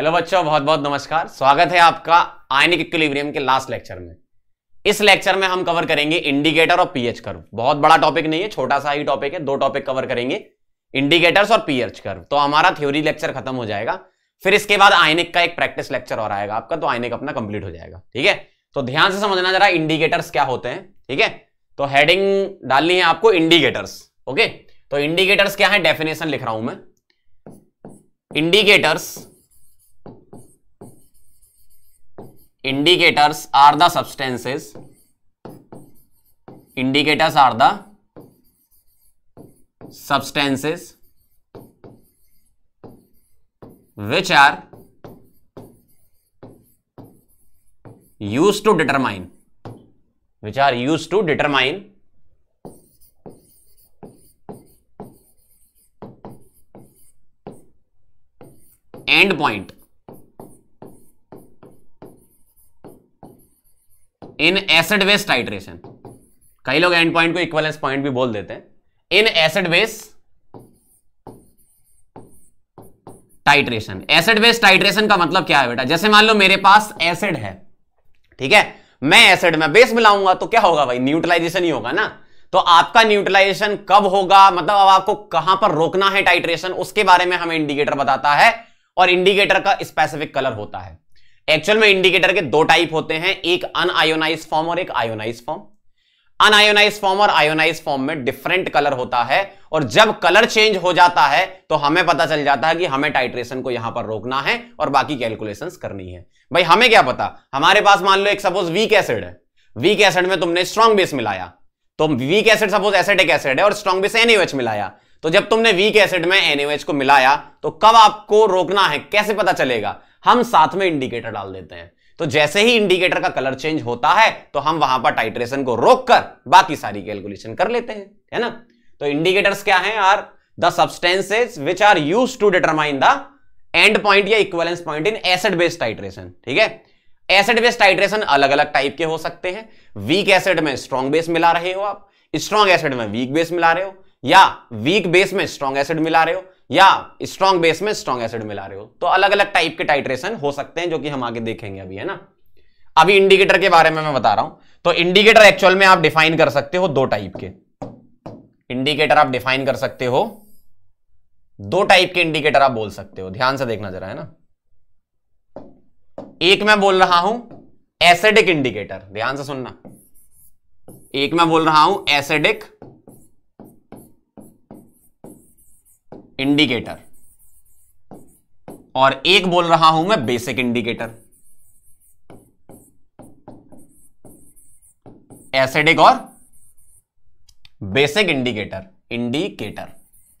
hello बच्चों बहुत बहुत नमस्कार स्वागत है आपका आयनिक इक्विलिब्रियम के लास्ट लेक्चर में इस लेक्चर में हम कवर करेंगे इंडिकेटर और पीएच कर्व बहुत बड़ा टॉपिक नहीं है छोटा सा ही टॉपिक है दो टॉपिक कवर करेंगे इंडिकेटर्स और पीएच कर्व तो हमारा थ्योरी लेक्चर खत्म हो जाएगा फिर इसके बाद आयनिक का एक प्रैक्टिस लेक्चर और आएगा आपका तो आयनिक अपना कंप्लीट हो जाएगा ठीक है तो ध्यान से समझना जरा इंडिकेटर्स क्या होते हैं ठीक है तो हेडिंग डालनी है आपको इंडिकेटर्स ओके तो इंडिकेटर्स क्या है डेफिनेशन लिख रहा हूं मैं indicators indicators are the substances indicators are the substances which are used to determine which are used to determine end point in acid base titration कई लोग एंड पॉइंट को इक्वलेंस पॉइंट भी बोल देते हैं in acid base titration acid base titration का मतलब क्या है बेटा जैसे मान लो मेरे पास एसिड है ठीक है मैं एसिड में बेस मिलाऊंगा तो क्या होगा भाई न्यूट्रलाइजेशन ही होगा ना तो आपका न्यूट्रलाइजेशन कब होगा मतलब अब आपको कहां पर रोकना है टाइट्रेशन उसके बारे में हमें इंडिकेटर बताता है और इंडिकेटर का स्पेसिफिक कलर होता है एक्चुअल में इंडिकेटर के दो टाइप होते हैं एक अनआयोनाइज फॉर्म और एक आयोनाइज फॉर्म अनआयोनाइज फॉर्म और आयोनाइज फॉर्म में डिफरेंट कलर होता है और जब कलर चेंज हो जाता है तो हमें पता चल जाता है कि हमें टाइट्रेशन को यहां पर रोकना है और बाकी कैलकुलेशंस करनी है भाई हमें क्या पता हमारे पास मान लो एक सपोज वीक एसिड है वीक एसिड में तुमने स्ट्रॉन्ग बेस मिलाया तो weak acid suppose acidic acid है और स्ट्रॉन्ग बेस एनएच मिलाया तो जब तुमने वीक एसिड में एनएच को मिलाया तो कब आपको रोकना है कैसे पता चलेगा हम साथ में इंडिकेटर डाल देते हैं तो जैसे ही इंडिकेटर का कलर चेंज होता है तो हम वहां पर टाइट्रेशन को रोक कर बाकी सारी कैलकुलेशन कर लेते हैं है ना तो इंडिकेटर्स क्या है are the substances which are use to determine the end point या equivalence point in acid based titration ठीक है एसिड बेस्ड टाइट्रेशन अलग अलग टाइप के हो सकते हैं वीक एसिड में स्ट्रॉन्ग बेस मिला रहे हो आप स्ट्रॉन्ग एसिड में वीक बेस मिला रहे हो या वीक बेस में स्ट्रॉन्ग एसिड मिला रहे हो या स्ट्रॉन्ग बेस में स्ट्रॉन्ग एसिड मिला रहे हो तो अलग अलग टाइप के टाइट्रेशन हो सकते हैं जो कि हम आगे देखेंगे अभी है ना अभी इंडिकेटर के बारे में मैं बता रहा हूं तो इंडिकेटर एक्चुअल में आप डिफाइन कर सकते हो दो टाइप के इंडिकेटर आप डिफाइन कर सकते हो दो टाइप के इंडिकेटर आप बोल सकते हो ध्यान से देखना जरा है ना एक मैं बोल रहा हूं एसिडिक इंडिकेटर ध्यान से सुनना एक मैं बोल रहा हूं एसिडिक इंडिकेटर और एक बोल रहा हूं मैं बेसिक इंडिकेटर एसिडिक और बेसिक इंडिकेटर इंडिकेटर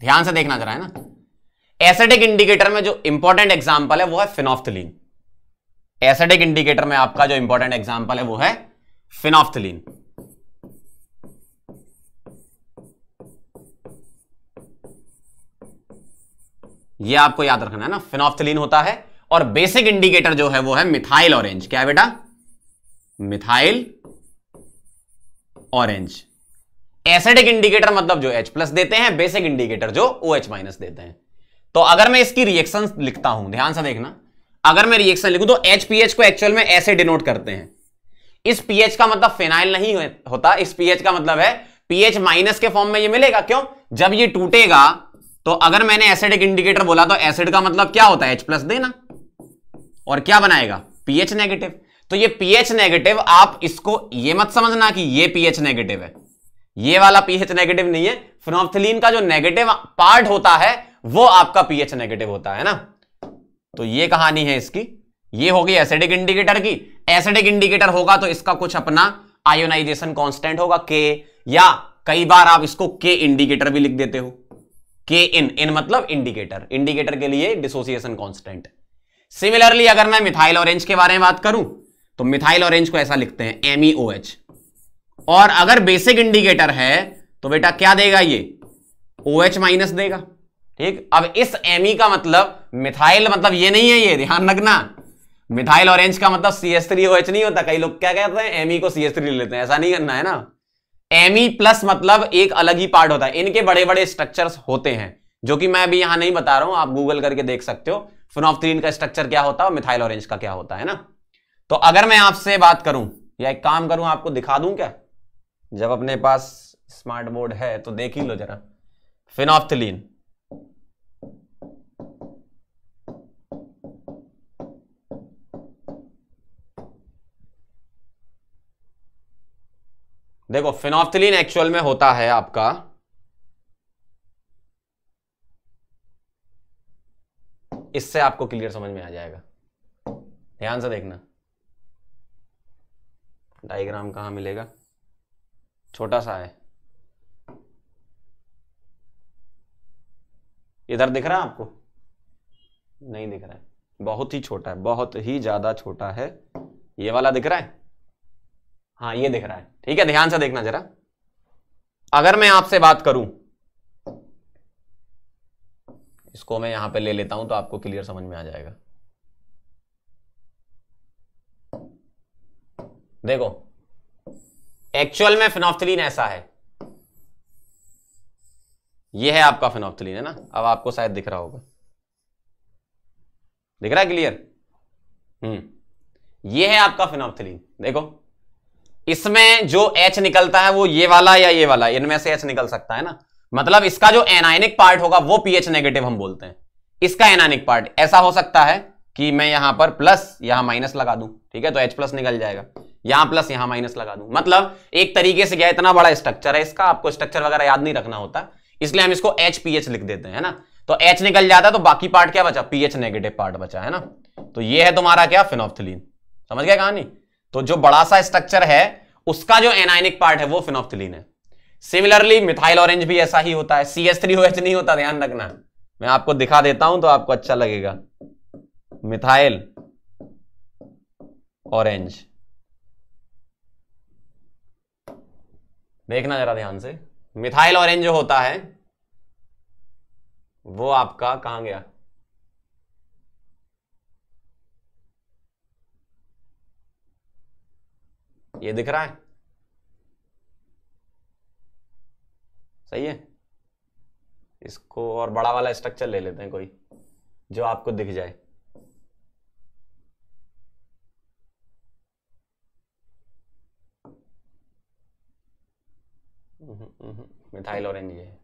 ध्यान से देखना जरा है ना एसिडिक इंडिकेटर में जो इंपॉर्टेंट एग्जांपल है वो है फिनॉफ्थलीन एसिडिक इंडिकेटर में आपका जो इंपॉर्टेंट एग्जांपल है वो है फिनॉफ्थलीन ये आपको याद रखना है ना फिनॉफ्थलीन होता है और बेसिक इंडिकेटर जो है वो है मिथाइल ऑरेंज क्या है बेटा मिथाइल ऑरेंज एसिडिक इंडिकेटर मतलब जो H प्लस देते हैं बेसिक इंडिकेटर जो ओ एच माइनस देते हैं तो अगर मैं इसकी रिएक्शन लिखता हूं ध्यान से देखना अगर मैं रिएक्शन लिखूं तो एच पी एच को एक्चुअल में ऐसे डिनोट करते हैं इस पीएच का मतलब फेनाइल नहीं होता इस पीएच का मतलब है पीएच माइनस के फॉर्म में ये मिलेगा क्यों जब ये टूटेगा तो अगर मैंने एसिडिक इंडिकेटर बोला तो एसिड का मतलब क्या होता है एच प्लस देना और क्या बनाएगा पीएच नेगेटिव तो ये पीएच नेगेटिव आप इसको ये मत समझना कि ये पीएच नेगेटिव है ये वाला पीएच नेगेटिव नहीं है फिनोफ्थलीन का जो नेगेटिव पार्ट होता है वो आपका पीएच नेगेटिव होता है ना तो ये कहानी है इसकी ये होगी एसिडिक इंडिकेटर की एसिडिक इंडिकेटर होगा तो इसका कुछ अपना आयोनाइजेशन कांस्टेंट होगा के या कई बार आप इसको के इंडिकेटर भी लिख देते हो के इन इन मतलब इंडिकेटर इंडिकेटर के लिए डिसोसिएशन कॉन्स्टेंट सिमिलरली अगर मैं मिथाइल ऑरेंज के बारे में बात करूं तो मिथाइल ऑरेंज को ऐसा लिखते हैं एमईओएच e और अगर बेसिक इंडिकेटर है तो बेटा क्या देगा ये ओ एच माइनस देगा ठीक अब इस एमई e का मतलब मिथाइल मतलब ये नहीं है ये ध्यान रखना मिथाइल ऑरेंज का मतलब C S three O H नहीं होता कई लोग क्या कहते हैं एमई e को सी एस थ्री लेते हैं ऐसा नहीं करना है ना ई प्लस e मतलब एक अलग ही पार्ट होता है इनके बड़े बड़े स्ट्रक्चर्स होते हैं जो कि मैं अभी यहां नहीं बता रहा हूं आप गूगल करके देख सकते हो फिनोफ्थ्रीन का स्ट्रक्चर क्या होता है मिथाइल ऑरेंज का क्या होता है ना तो अगर मैं आपसे बात करूं या एक काम करूं आपको दिखा दूं क्या जब अपने पास स्मार्ट बोर्ड है तो देख ही लो जरा फिनोफ्थलीन देखो फिनॉफ्थलीन एक्चुअल में होता है आपका इससे आपको क्लियर समझ में आ जाएगा ध्यान से देखना डायग्राम कहां मिलेगा छोटा सा है इधर दिख रहा है आपको नहीं दिख रहा है बहुत ही छोटा है बहुत ही ज्यादा छोटा है ये वाला दिख रहा है हाँ ये दिख रहा है ठीक है ध्यान से देखना जरा अगर मैं आपसे बात करूं इसको मैं यहां पे ले लेता हूं तो आपको क्लियर समझ में आ जाएगा देखो एक्चुअल में फिनोफ्थलीन ऐसा है ये है आपका फिनोफ्थलीन है ना अब आपको शायद दिख रहा होगा दिख रहा है क्लियर हम्म ये है आपका फिनोफ्थलीन देखो इसमें जो H निकलता है वो ये वाला या ये वाला इनमें से H निकल सकता है ना मतलब इसका जो एनाइनिक पार्ट होगा वो पीएच नेगेटिव हम बोलते हैं इसका एनाइनिक पार्ट ऐसा हो सकता है कि मैं यहां पर प्लस यहां माइनस लगा दूं ठीक है तो H प्लस निकल जाएगा यहां प्लस यहां माइनस लगा दूं मतलब एक तरीके से क्या इतना बड़ा स्ट्रक्चर है इसका आपको स्ट्रक्चर वगैरह याद नहीं रखना होता इसलिए हम इसको एच पी एच लिख देते हैं ना तो एच निकल जाता है तो बाकी पार्ट क्या बचा पीएच नेगेटिव पार्ट बचा है ना तो ये है तुम्हारा क्या फिनोफ्थलीन समझ गया कहानी तो जो बड़ा सा स्ट्रक्चर है उसका जो एनाइनिक पार्ट है वो फिनोफ्थिलीन है सिमिलरली मिथाइल ऑरेंज भी ऐसा ही होता है C S three O H नहीं होता ध्यान रखना मैं आपको दिखा देता हूं तो आपको अच्छा लगेगा मिथाइल ऑरेंज देखना जरा ध्यान से मिथाइल ऑरेंज जो होता है वो आपका कहां गया ये दिख रहा है सही है इसको और बड़ा वाला स्ट्रक्चर ले लेते हैं कोई जो आपको दिख जाए मिथाइल ऑरेंज ये है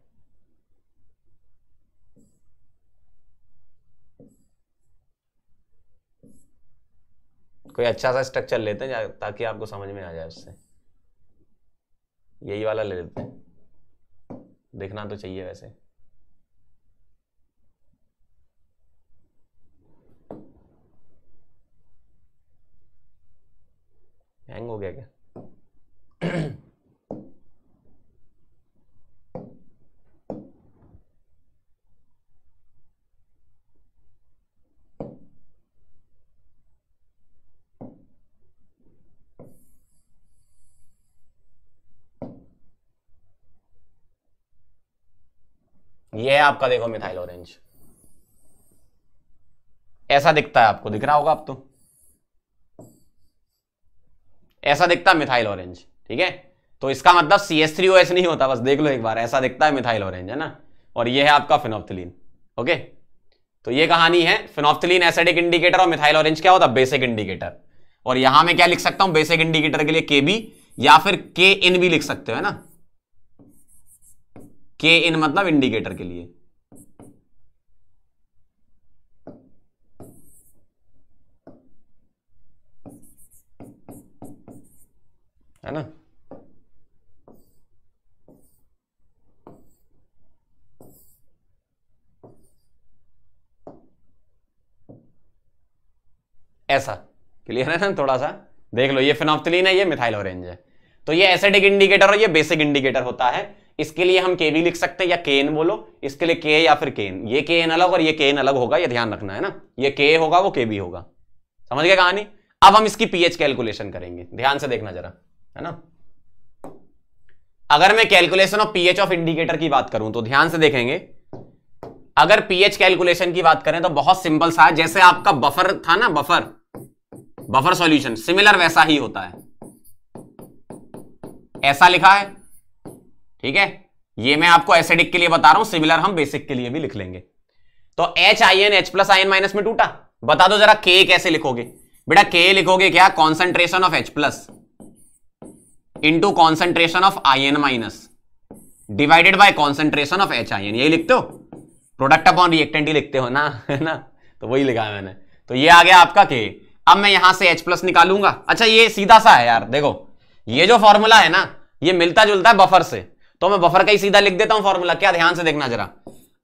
कोई अच्छा सा स्ट्रक्चर लेते हैं ताकि आपको समझ में आ जाए उससे यही वाला ले लेते हैं देखना तो चाहिए वैसे हैंग हो गया क्या ये है आपका देखो मिथाइल ऑरेंज ऐसा दिखता है आपको दिख रहा होगा आप तो ऐसा दिखता है मिथाइल ऑरेंज ठीक है तो इसका मतलब C S three O S नहीं होता बस देख लो एक बार ऐसा दिखता है मिथाइल ऑरेंज है ना और ये है आपका फिनोप्थिलीन ओके तो ये कहानी है फिनोप्थिलीन एसिडिक इंडिकेटर और मिथाइल ऑरेंज क्या होता है बेसिक इंडिकेटर और यहां मैं क्या लिख सकता हूं बेसिक इंडिकेटर के लिए के बी या फिर के इन भी लिख सकते हो है ना के इन मतलब इंडिकेटर के लिए है ना ऐसा क्लियर है ना थोड़ा सा देख लो ये फिनोफ्थलीन है ये मिथाइल ऑरेंज है तो ये एसिडिक इंडिकेटर और ये बेसिक इंडिकेटर होता है इसके लिए हम के भी लिख सकते हैं या के एन बोलो इसके लिए के या फिर के एन ये के एन अलग और ये के एन अलग होगा ये ध्यान रखना है ना ये के होगा वो के भी होगा समझ गए कहानी अब हम इसकी पीएच कैलकुलेशन करेंगे ध्यान से देखना जरा है ना अगर मैं calculation of pH of indicator की बात करूं तो ध्यान से देखेंगे अगर पीएच कैलकुलेशन की बात करें तो बहुत सिंपल सा है जैसे आपका बफर था ना बफर बफर सॉल्यूशन सिमिलर वैसा ही होता है ऐसा लिखा है ठीक है ये मैं आपको एसिडिक के लिए बता रहा हूं सिमिलर हम बेसिक के लिए भी लिख लेंगे तो H I N H plus I N minus में टूटा बता दो जरा के कैसे लिखोगे बेटा के लिखोगे क्या concentration of H plus into concentration of I N minus divided by concentration of H I N यही लिखते हो प्रोडक्ट अपॉन रिएक्टेंट ही लिखते हो ना है ना तो वही लिखा है मैंने तो ये आ गया आपका के अब मैं यहां से एच प्लस निकालूंगा अच्छा ये सीधा सा है यार देखो ये जो फॉर्मूला है ना ये मिलता जुलता है बफर से तो मैं बफर का ही सीधा लिख देता हूं फॉर्मूला क्या ध्यान से देखना जरा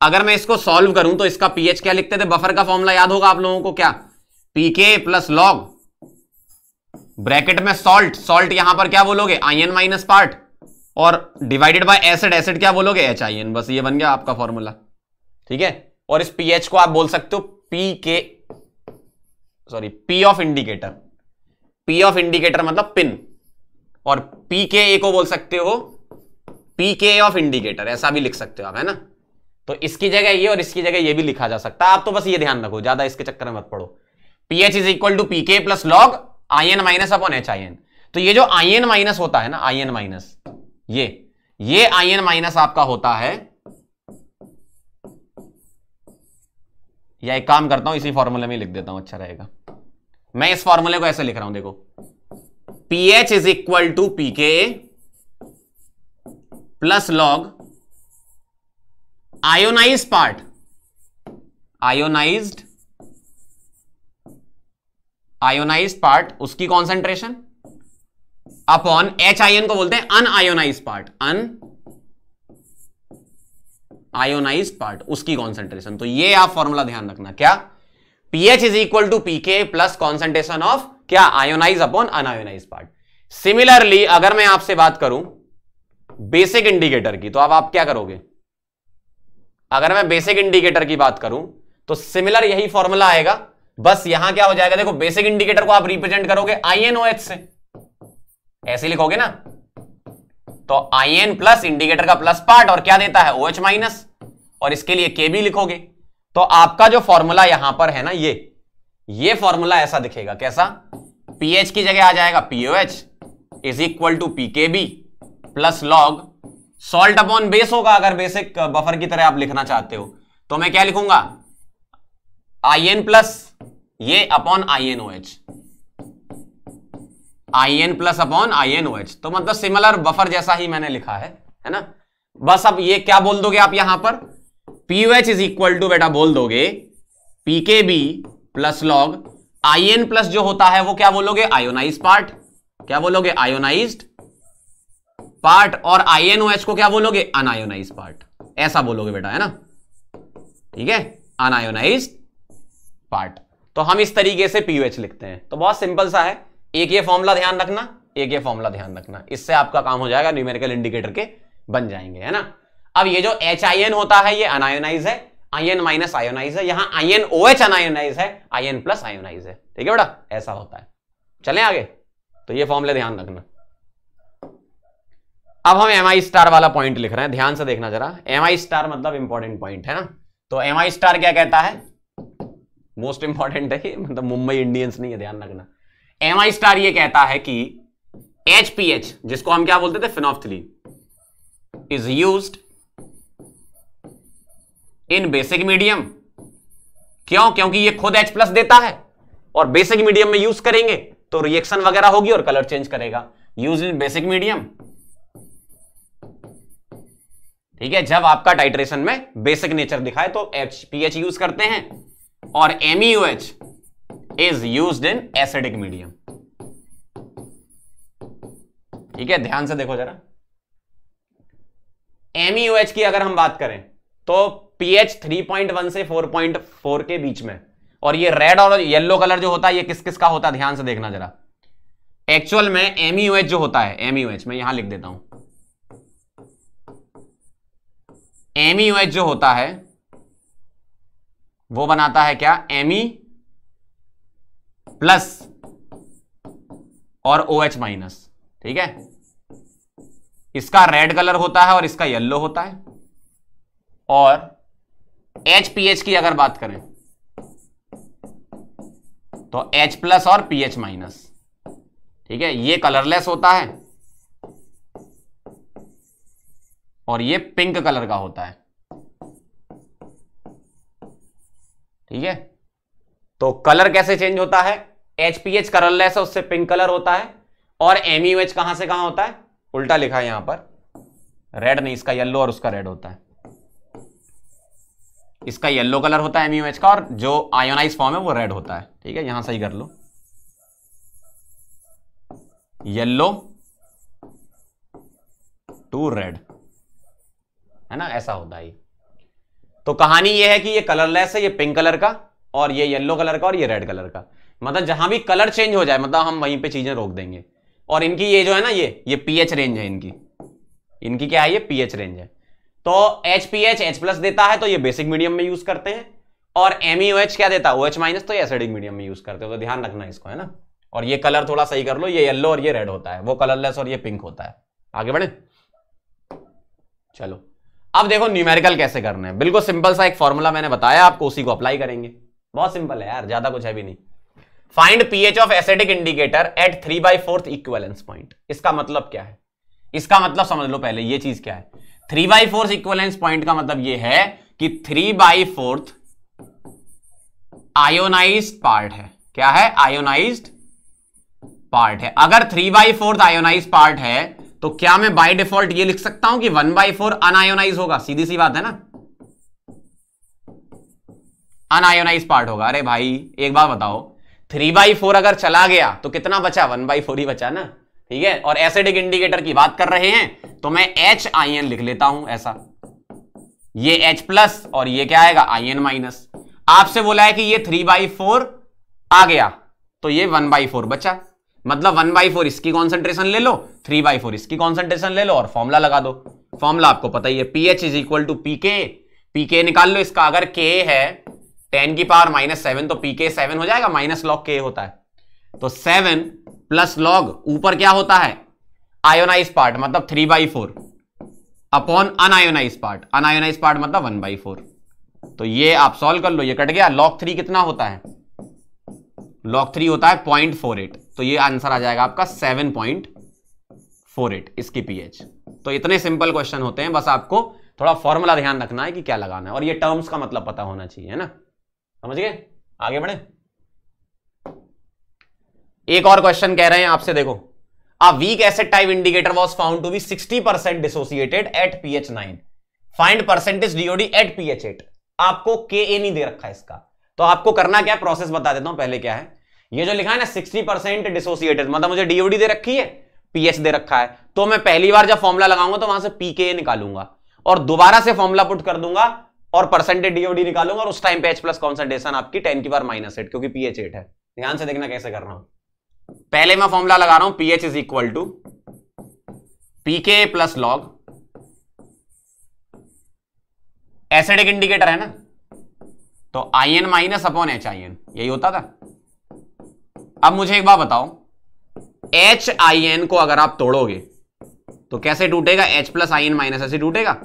अगर मैं इसको सॉल्व करूं तो इसका पीएच क्या लिखते थे बफर का फॉर्मूला याद होगा आप लोगों को क्या पीके प्लस लॉग ब्रैकेट में सॉल्ट सॉल्ट यहां पर क्या बोलोगे आयन माइनस पार्ट और डिवाइडेड बाय एसिड एसिड क्या बोलोगे एच आई एन बस ये बन गया आपका फॉर्मूला ठीक है और इस पीएच को आप बोल सकते हो P K sorry P of indicator P of indicator मतलब पिन और पी के ए को बोल सकते हो पीके ऑफ इंडिकेटर ऐसा भी लिख सकते हो आप है ना तो इसकी जगह ये और इसकी जगह ये भी लिखा जा सकता है आप तो बस ये ध्यान रखो ज्यादा इसके चक्कर में मत पड़ो pH is equal to pK plus log I N minus upon H I N तो ये जो आई एन माइनस होता है ना आई एन माइनस ये ये आई एन माइनस आपका होता है या एक काम करता हूं इसी फॉर्मूले में लिख देता हूं अच्छा रहेगा मैं इस फॉर्मूले को ऐसे लिख रहा हूं देखो pH is equal to pK plus log ionize part ionized ionize part उसकी concentration upon H I N को बोलते हैं unionize part unionize part उसकी कॉन्सेंट्रेशन तो ये आप फॉर्मूला ध्यान रखना क्या pH is equal to pK plus concentration of क्या ionize upon unionize part similarly अगर मैं आपसे बात करूं बेसिक इंडिकेटर की तो अब आप क्या करोगे अगर मैं बेसिक इंडिकेटर की बात करूं तो सिमिलर यही फॉर्मूला आएगा बस यहां क्या हो जाएगा देखो बेसिक इंडिकेटर को आप रिप्रेजेंट करोगे आई एन ओ एच से ऐसे लिखोगे ना तो आई एन प्लस इंडिकेटर का प्लस पार्ट और क्या देता है ओ एच माइनस और इसके लिए के बी लिखोगे तो आपका जो फॉर्मूला यहां पर है ना ये ये फॉर्मूला ऐसा दिखेगा कैसा पीएच की जगह आ जाएगा pOH is equal to pKb plus log salt upon base होगा अगर बेसिक बफर uh, की तरह आप लिखना चाहते हो तो मैं क्या लिखूंगा आई एन प्लस ये upon I N O H I N plus upon I N O H तो मतलब सिमिलर बफर जैसा ही मैंने लिखा है है ना बस अब ये क्या बोल दोगे आप यहां पर P H is equal to बेटा बोल दोगे P K B plus log I N plus जो होता है वो क्या बोलोगे आयोनाइज पार्ट क्या बोलोगे आयोनाइज्ड पार्ट और आईएनओएच को क्या बोलोगे अनायोनाइज पार्ट ऐसा बोलोगे बेटा है ना ठीक है अनायोनाइज पार्ट तो हम इस तरीके से पीयूएच लिखते हैं तो बहुत सिंपल सा है एक ये फॉर्मूला ध्यान रखना एक ये फॉर्मूला ध्यान रखना इससे आपका काम हो जाएगा न्यूमेरिकल इंडिकेटर के बन जाएंगे है ना अब ये जो एच होता है ये अनायोनाइज है आई एन माइनस आयोनाइज है यहां आई एन ओ एच अनायोनाइज है आई एन प्लस आयोनाइज है ठीक है बेटा ऐसा होता है चले आगे तो ये फॉर्मूला ध्यान रखना अब हम एम आई स्टार वाला पॉइंट लिख रहे हैं ध्यान से देखना जरा एम आई स्टार मतलब इंपॉर्टेंट पॉइंट है ना तो एम आई स्टार क्या कहता है मोस्ट इंपॉर्टेंट है मतलब मुंबई इंडियंस नहीं है ध्यान रखना एम आई स्टार ये कहता है कि एच पी एच जिसको हम क्या बोलते थे phenolphthalein is use in basic medium क्यों क्योंकि ये खुद H प्लस देता है और बेसिक मीडियम में यूज करेंगे तो रिएक्शन वगैरह होगी और कलर चेंज करेगा यूज इन बेसिक मीडियम ठीक है जब आपका टाइट्रेशन में बेसिक नेचर दिखाए तो एच पी एच यूज करते हैं और M U H is use in acidic medium ठीक है ध्यान से देखो जरा एम e की अगर हम बात करें तो पीएच 3.1 से 4.4 के बीच में और ये रेड और येलो कलर जो होता है ये किस किस का होता है ध्यान से देखना जरा एक्चुअल में एमयूएच e जो होता है एमयूएच e मैं यहां लिख देता हूं एम e जो होता है वो बनाता है क्या एम प्लस e और ओ एच माइनस ठीक है इसका रेड कलर होता है और इसका येलो होता है और एच पी एच की अगर बात करें तो एच प्लस और पीएच माइनस ठीक है ये कलरलेस होता है और ये पिंक कलर का होता है ठीक है तो कलर कैसे चेंज होता है एचपीएच कलरलेस है उससे पिंक कलर होता है और एमयूएच कहां से कहां होता है उल्टा लिखा है यहां पर रेड नहीं इसका येलो और उसका रेड होता है इसका येलो कलर होता है एमयूएच का और जो आयोनाइज फॉर्म है वो रेड होता है ठीक है यहां सही कर लो येल्लो टू रेड है ना ऐसा होता है तो कहानी ये है कि ये कलरलेस है ये पिंक कलर का और ये येलो कलर का और ये रेड कलर का मतलब जहां भी कलर चेंज हो जाए मतलब हम वहीं पे चीजें रोक देंगे और इनकी ये जो है ना ये ये पीएच रेंज है इनकी इनकी क्या है ये पीएच रेंज है तो H P H H plus देता है तो ये बेसिक मीडियम में यूज करते हैं और एम ई एच क्या देता है ओ एच माइनस तो ये एसिडिक मीडियम में यूज करते हो तो ध्यान रखना इसको है ना और ये कलर थोड़ा सही कर लो ये येलो और ये रेड होता है वो कलरलेस और ये पिंक होता है आगे बढ़े चलो अब देखो न्यूमेरिकल कैसे करना है बिल्कुल सिंपल सा एक फॉर्मूला मैंने बताया आपको उसी को अप्लाई करेंगे बहुत सिंपल है यार ज्यादा कुछ है भी नहीं find pH of acetic indicator at three by fourth equivalence point इसका मतलब क्या है इसका मतलब समझ लो पहले ये चीज क्या है three by fourth equivalence point का मतलब ये है कि three by fourth ionize part है क्या है आयोनाइज पार्ट है अगर three by fourth ionize part है तो क्या मैं बाय डिफॉल्ट ये लिख सकता हूं कि वन बाई फोर अनायोनाइज होगा सीधी सी बात है ना अनायोनाइज पार्ट होगा अरे भाई एक बार बताओ थ्री बाई फोर अगर चला गया तो कितना बचा वन बाई फोर ही बचा ना ठीक है और एसिडिक इंडिकेटर की बात कर रहे हैं तो मैं एच आई एन लिख लेता हूं ऐसा ये एच प्लस और ये क्या आएगा आई एन माइनस आपसे बोला है कि ये थ्री बाई फोर आ गया तो ये वन बाई फोर बचा मतलब वन बाई फोर इसकी कॉन्सेंट्रेशन ले लो थ्री बाई फोर इसकी कॉन्सेंट्रेशन ले लो और फॉर्मुला लगा दो फॉर्मुला आपको पता ही है H is equal to P P pK निकाल लो इसका अगर के है टेन की पावर माइनस सेवन तो पीके सेवन हो जाएगा माइनस लॉग के होता है तो सेवन प्लस लॉग ऊपर क्या होता है आयोनाइज पार्ट मतलब three by four upon unionize part unionize part मतलब वन बाई फोर तो ये आप सॉल्व कर लो ये कट गया लॉग थ्री कितना होता है लॉग थ्री होता है पॉइंट फोर एट तो ये आंसर आ जाएगा आपका सेवन पॉइंट फोर एट इसकी पीएच तो इतने सिंपल क्वेश्चन होते हैं बस आपको थोड़ा फॉर्मूला ध्यान रखना है कि क्या लगाना है और ये टर्म्स का मतलब पता होना चाहिए है ना समझ गए आगे बढ़े एक और क्वेश्चन कह रहे हैं आपसे देखो a weak acid type indicator was found to be sixty percent dissociated at P H nine find percentage DOD at P H eight आपको के ए नहीं दे रखा इसका तो आपको करना क्या प्रोसेस बता देता हूं पहले क्या है ये जो लिखा है ना सिक्सटी परसेंट डिसोसिएटेड मतलब मुझे डीओडी दे रखी है पीएच दे रखा है तो मैं पहली बार जब फॉर्मुला लगाऊंगा तो वहां से पीके निकालूंगा और दोबारा से फॉर्मुला पुट कर दूंगा और परसेंटेज डीओडी निकालूंगा और उस टाइम पे एच प्लस कॉन्सेंट्रेशन आपकी टेन की बार माइनस एट क्योंकि पीएच एट है ध्यान से देखना कैसे कर रहा हूं पहले मैं फॉर्मुला लगा रहा हूं pH is equal to pK plus log acidic indicator है ना तो I N minus upon H I N यही होता था अब मुझे एक बार बताओ एच आई एन को अगर आप तोड़ोगे तो कैसे टूटेगा H plus I N minus ऐसे टूटेगा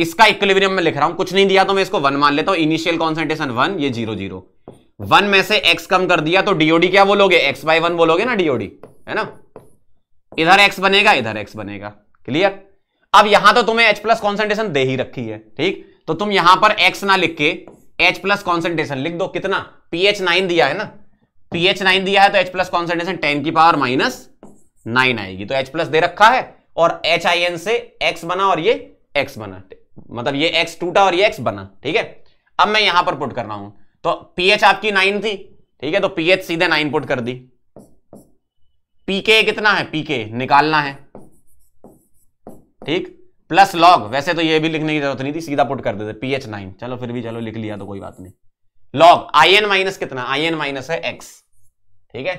इसका इक्विलिब्रियम में लिख रहा हूं कुछ नहीं दिया तो मैं इसको वन मान लेता हूं इनिशियल कॉन्सेंट्रेशन वन ये जीरो जीरो वन में से एक्स कम कर दिया तो डीओडी क्या बोलोगे एक्स बाई वन बोलोगे ना डीओडी है ना इधर एक्स बनेगा इधर एक्स बनेगा क्लियर अब यहां तो तुम्हें एच प्लस कॉन्सेंट्रेशन दे ही रखी है ठीक तो तुम यहां पर एक्स ना लिख के एच प्लस कॉन्सेंट्रेशन लिख दो कितना पीएच नाइन दिया है ना पीएच नाइन दिया है तो एच प्लस कॉन्सेंट्रेशन टेन की पावर माइनस नाइन आएगी तो एच प्लस दे रखा है और एच आई एन से एक्स बना और ये एक्स बना मतलब ये एक्स टूटा और ये एक्स बना ठीक है अब मैं यहां पर पुट कर रहा हूं तो पीएच आपकी नाइन थी ठीक है तो पीएच सीधे नाइन पुट कर दी पीके कितना है पीके निकालना है ठीक प्लस लॉग वैसे तो ये भी लिखने की जरूरत नहीं थी सीधा पुट कर देते पीएच नाइन चलो फिर भी चलो लिख लिया तो कोई बात नहीं लॉग आई एन माइनस कितना आई एन माइनस है एक्स ठीक है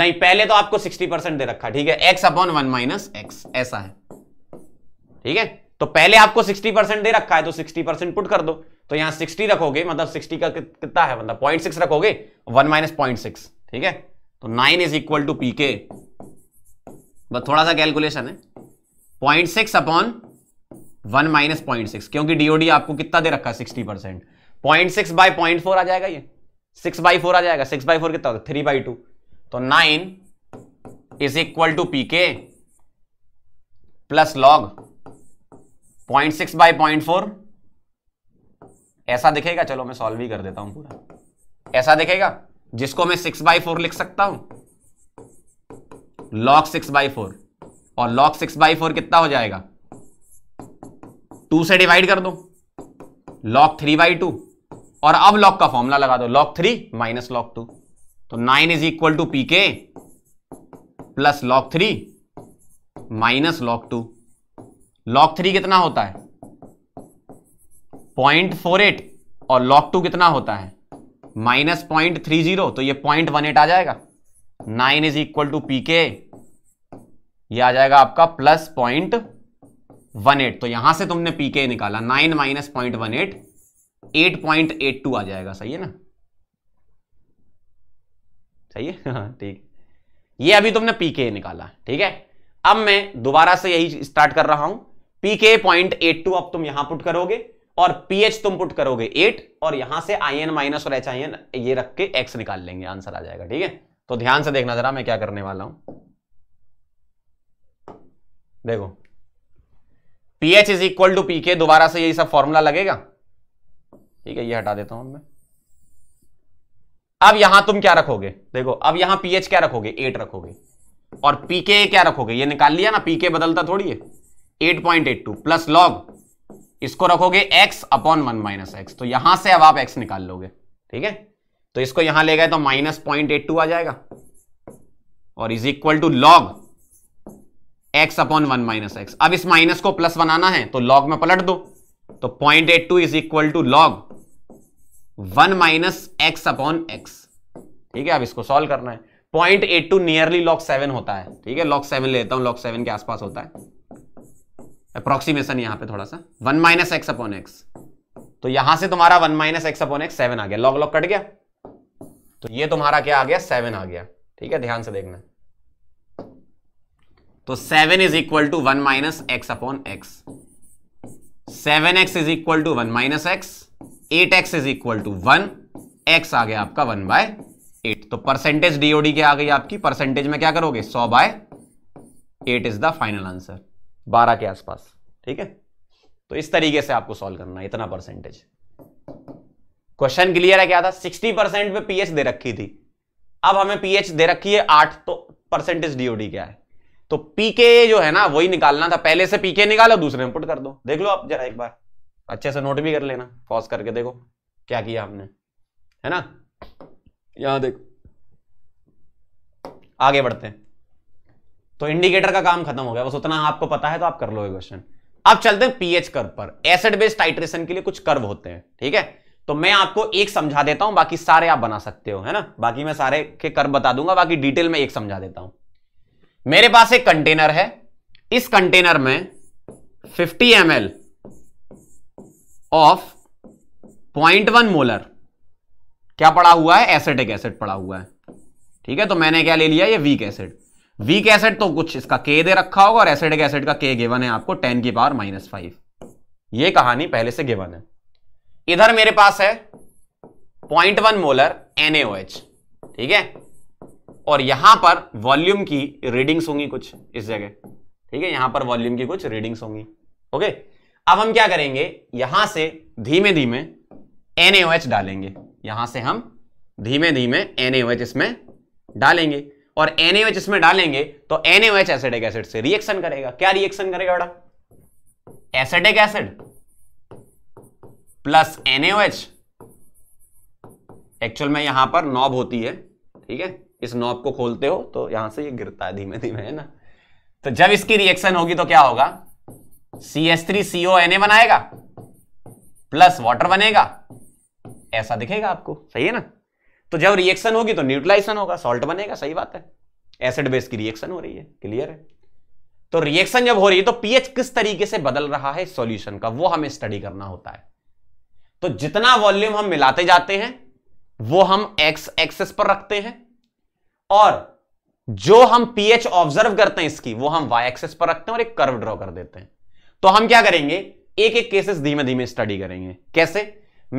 नहीं पहले तो आपको 60 परसेंट दे रखा ठीक है X upon one minus X ऐसा है ठीक है तो पहले आपको 60 परसेंट दे रखा है तो 60 परसेंट पुट कर दो तो यहां 60 रखोगे मतलब 60 का कितना है मतलब पॉइंट सिक्स रखोगे वन माइनस पॉइंट सिक्स ठीक है तो nine is equal to P K बस थोड़ा सा कैलकुलेशन है point six upon one minus point six क्योंकि डीओडी आपको कितना दे रखा है sixty percent point six by point four आ जाएगा ये सिक्स बाई फोर आ जाएगा सिक्स बाई फोर कितना थ्री बाई टू तो nine is equal to P K plus log point six by point four ऐसा दिखेगा चलो मैं सॉल्व ही कर देता हूं पूरा ऐसा दिखेगा जिसको मैं सिक्स बाई फोर लिख सकता हूं लॉग सिक्स बाई फोर और लॉग सिक्स बाई फोर कितना हो जाएगा टू से डिवाइड कर दो लॉग थ्री बाई टू और अब लॉक का फॉर्मूला लगा दो log three minus log two तो nine is equal to P K plus log three minus log two log three कितना होता है पॉइंट फोर एट और लॉक टू कितना होता है माइनस पॉइंट थ्री जीरो तो ये पॉइंट वन एट आ जाएगा nine is equal to P K ये आ जाएगा आपका प्लस पॉइंट वन एट तो यहां से तुमने पीके निकाला nine minus point one eight 8.82 आ जाएगा सही है ना सही है हाँ ठीक ये अभी तुमने पीके निकाला ठीक है अब मैं दोबारा से यही स्टार्ट कर रहा हूं पीके पॉइंट एट टू अब तुम यहां पुट करोगे और पीएच तुम पुट करोगे एट और यहां से आई एन माइनस और एच आई एन ये रख के एक्स निकाल लेंगे आंसर आ जाएगा ठीक है तो ध्यान से देखना जरा मैं क्या करने वाला हूं देखो pH is equal to pK दोबारा से यही सब फॉर्मूला लगेगा ठीक है ये हटा देता हूं मैं अब यहां तुम क्या रखोगे देखो अब यहां पीएच क्या रखोगे एट रखोगे और पीके क्या रखोगे ये निकाल लिया ना पीके बदलता थोड़ी है eight point eight two plus log इसको रखोगे X upon one minus X तो यहां से अब आप एक्स निकाल लोगे ठीक है तो इसको यहां ले गए तो माइनस पॉइंट एट टू आ जाएगा और is equal to log X upon one minus X अब इस माइनस को प्लस बनाना है तो लॉग में पलट दो तो point eight two is equal to log one minus X upon X ठीक है अब इसको सॉल्व करना है point eight two nearly log seven होता है ठीक है लॉक सेवन लेता हूं लॉक सेवन के आसपास होता है अप्रोक्सीमेशन यहां पे थोड़ा सा one minus X upon X तो यहां से तुम्हारा one minus X upon X seven आ गया लॉग लॉक कट गया तो ये तुम्हारा क्या आ गया सेवन आ गया ठीक है ध्यान से देखना तो seven is equal to one minus X upon X seven X is equal to one minus X eight X is equal to one X आ गया आपका वन बाय एट तो परसेंटेज डीओडी क्या आ गई आपकी परसेंटेज में क्या करोगे सौ by eight is the final answer बारह के आसपास ठीक है तो इस तरीके से आपको सॉल्व करना इतना परसेंटेज क्वेश्चन क्लियर है क्या था सिक्सटी परसेंट पे पीएच दे रखी थी अब हमें पीएच दे रखी है आठ तो परसेंटेज डीओडी क्या है तो पीके जो है ना वही निकालना था पहले से पीके निकालो दूसरे में पुट कर दो देख लो आप जरा एक बार अच्छे से नोट भी कर लेना पॉज करके देखो क्या किया हमने है ना यहां देखो आगे बढ़ते हैं तो इंडिकेटर का काम खत्म हो गया बस उतना आपको पता है तो आप कर लो क्वेश्चन अब चलते हैं पीएच कर पर एसिड बेस्ड टाइट्रेशन के लिए कुछ कर्व होते हैं ठीक है तो मैं आपको एक समझा देता हूं बाकी सारे आप बना सकते हो है ना बाकी मैं सारे के कर्व बता दूंगा बाकी डिटेल में एक समझा देता हूं मेरे पास एक कंटेनर है इस कंटेनर में 50 M L of point one molar क्या पड़ा हुआ है एसिटिक एसिड पड़ा हुआ है ठीक है तो मैंने क्या ले लिया ये वीक एसिड वीक एसिड तो कुछ इसका के दे रखा होगा और एसिडिक एसिड का के गिवन है आपको टेन की पावर माइनस फाइव ये कहानी पहले से गिवन है इधर मेरे पास है पॉइंट वन मोलर एच ठीक है और यहां पर वॉल्यूम की रीडिंग्स होंगी कुछ इस जगह ठीक है यहां पर वॉल्यूम की कुछ रीडिंग्स होंगी ओके अब हम क्या करेंगे यहां से धीमे धीमे NaOH डालेंगे यहां से हम धीमे धीमे NaOH इसमें डालेंगे और NaOH इसमें डालेंगे तो NaOH एसिडिक एसिड से रिएक्शन करेगा क्या रिएक्शन करेगा बड़ा acidic acid plus NaOH actual में यहां पर नॉब होती है ठीक है इस नॉब को खोलते हो तो यहां से ये गिरता है धीमे धीमे है ना तो जब इसकी रिएक्शन होगी तो क्या होगा C S three C O N A बनाएगा प्लस वाटर बनेगा ऐसा दिखेगा आपको सही है ना तो जब रिएक्शन होगी तो न्यूट्रलाइजेशन होगा सॉल्ट बनेगा सही बात है एसिड बेस की रिएक्शन हो रही है क्लियर है तो रिएक्शन जब हो रही है तो पीएच किस तरीके से बदल रहा है सॉल्यूशन का वो हमें स्टडी करना होता है तो जितना वॉल्यूम हम मिलाते जाते हैं वो हम एक्स एक्सेस पर रखते हैं और जो हम पीएच ऑब्जर्व करते हैं इसकी वो हम वाई एक्सेस पर रखते हैं और एक कर्व ड्रॉ कर देते हैं तो हम क्या करेंगे एक एक केसेस धीमे धीमे स्टडी करेंगे कैसे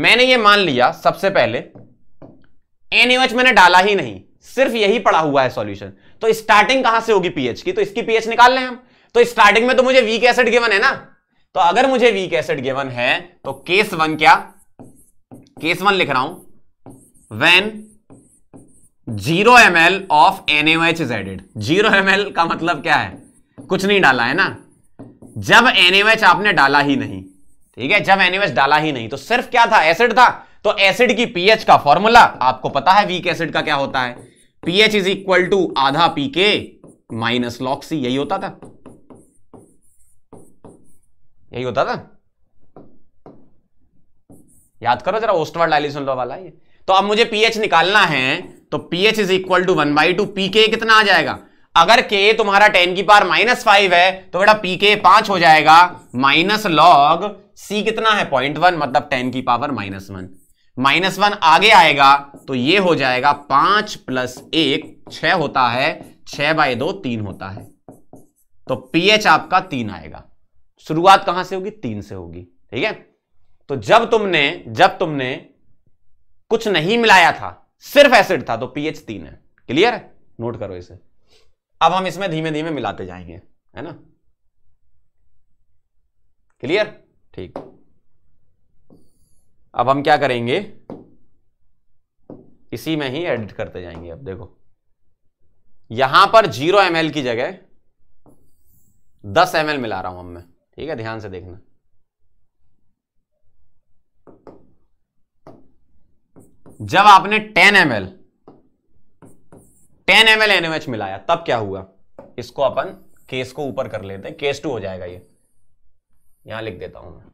मैंने ये मान लिया सबसे पहले एनएच मैंने डाला ही नहीं सिर्फ यही पड़ा हुआ है सॉल्यूशन तो स्टार्टिंग कहां से होगी पीएच की तो इसकी पीएच निकाल लें हम तो स्टार्टिंग में तो मुझे वीक एसिड गेवन है ना तो अगर मुझे वीक एसिड गेवन है तो केस वन क्या केस वन लिख रहा हूं when zero M L of NH is added zero M L का मतलब क्या है कुछ नहीं डाला है ना जब एनएमएच आपने डाला ही नहीं ठीक है जब एनएमएच डाला ही नहीं तो सिर्फ क्या था एसिड था तो एसिड की पीएच का फॉर्मूला आपको पता है वीक एसिड का क्या होता है पीएच इज इक्वल टू आधा पीके माइनस लॉक्सी यही होता था यही होता था याद करो जरा ओस्टवर्ड डायलिसन लॉ वाला ये तो अब मुझे पीएच निकालना है तो pH is equal to one by two pK कितना आ जाएगा अगर के तुम्हारा टेन की पार माइनस फाइव है तो बेटा पी के पांच हो जाएगा माइनस लॉग सी कितना है पॉइंट वन मतलब टेन की power minus one minus one आगे आएगा तो ये हो जाएगा पांच प्लस एक छ होता है छ बाय दो तीन होता है तो पीएच आपका तीन आएगा शुरुआत कहां से होगी तीन से होगी ठीक है तो जब तुमने जब तुमने कुछ नहीं मिलाया था सिर्फ एसिड था तो पीएच तीन है क्लियर है नोट करो इसे अब हम इसमें धीमे धीमे मिलाते जाएंगे है ना क्लियर ठीक अब हम क्या करेंगे इसी में ही एडिट करते जाएंगे अब देखो यहां पर जीरो एम की जगह दस एम मिला रहा हूं हम मैं ठीक है ध्यान से देखना जब आपने ten M L ten M L एनएमएच मिलाया तब क्या हुआ इसको अपन केस को ऊपर कर लेते हैं केस टू हो जाएगा ये यहां लिख देता हूं मैं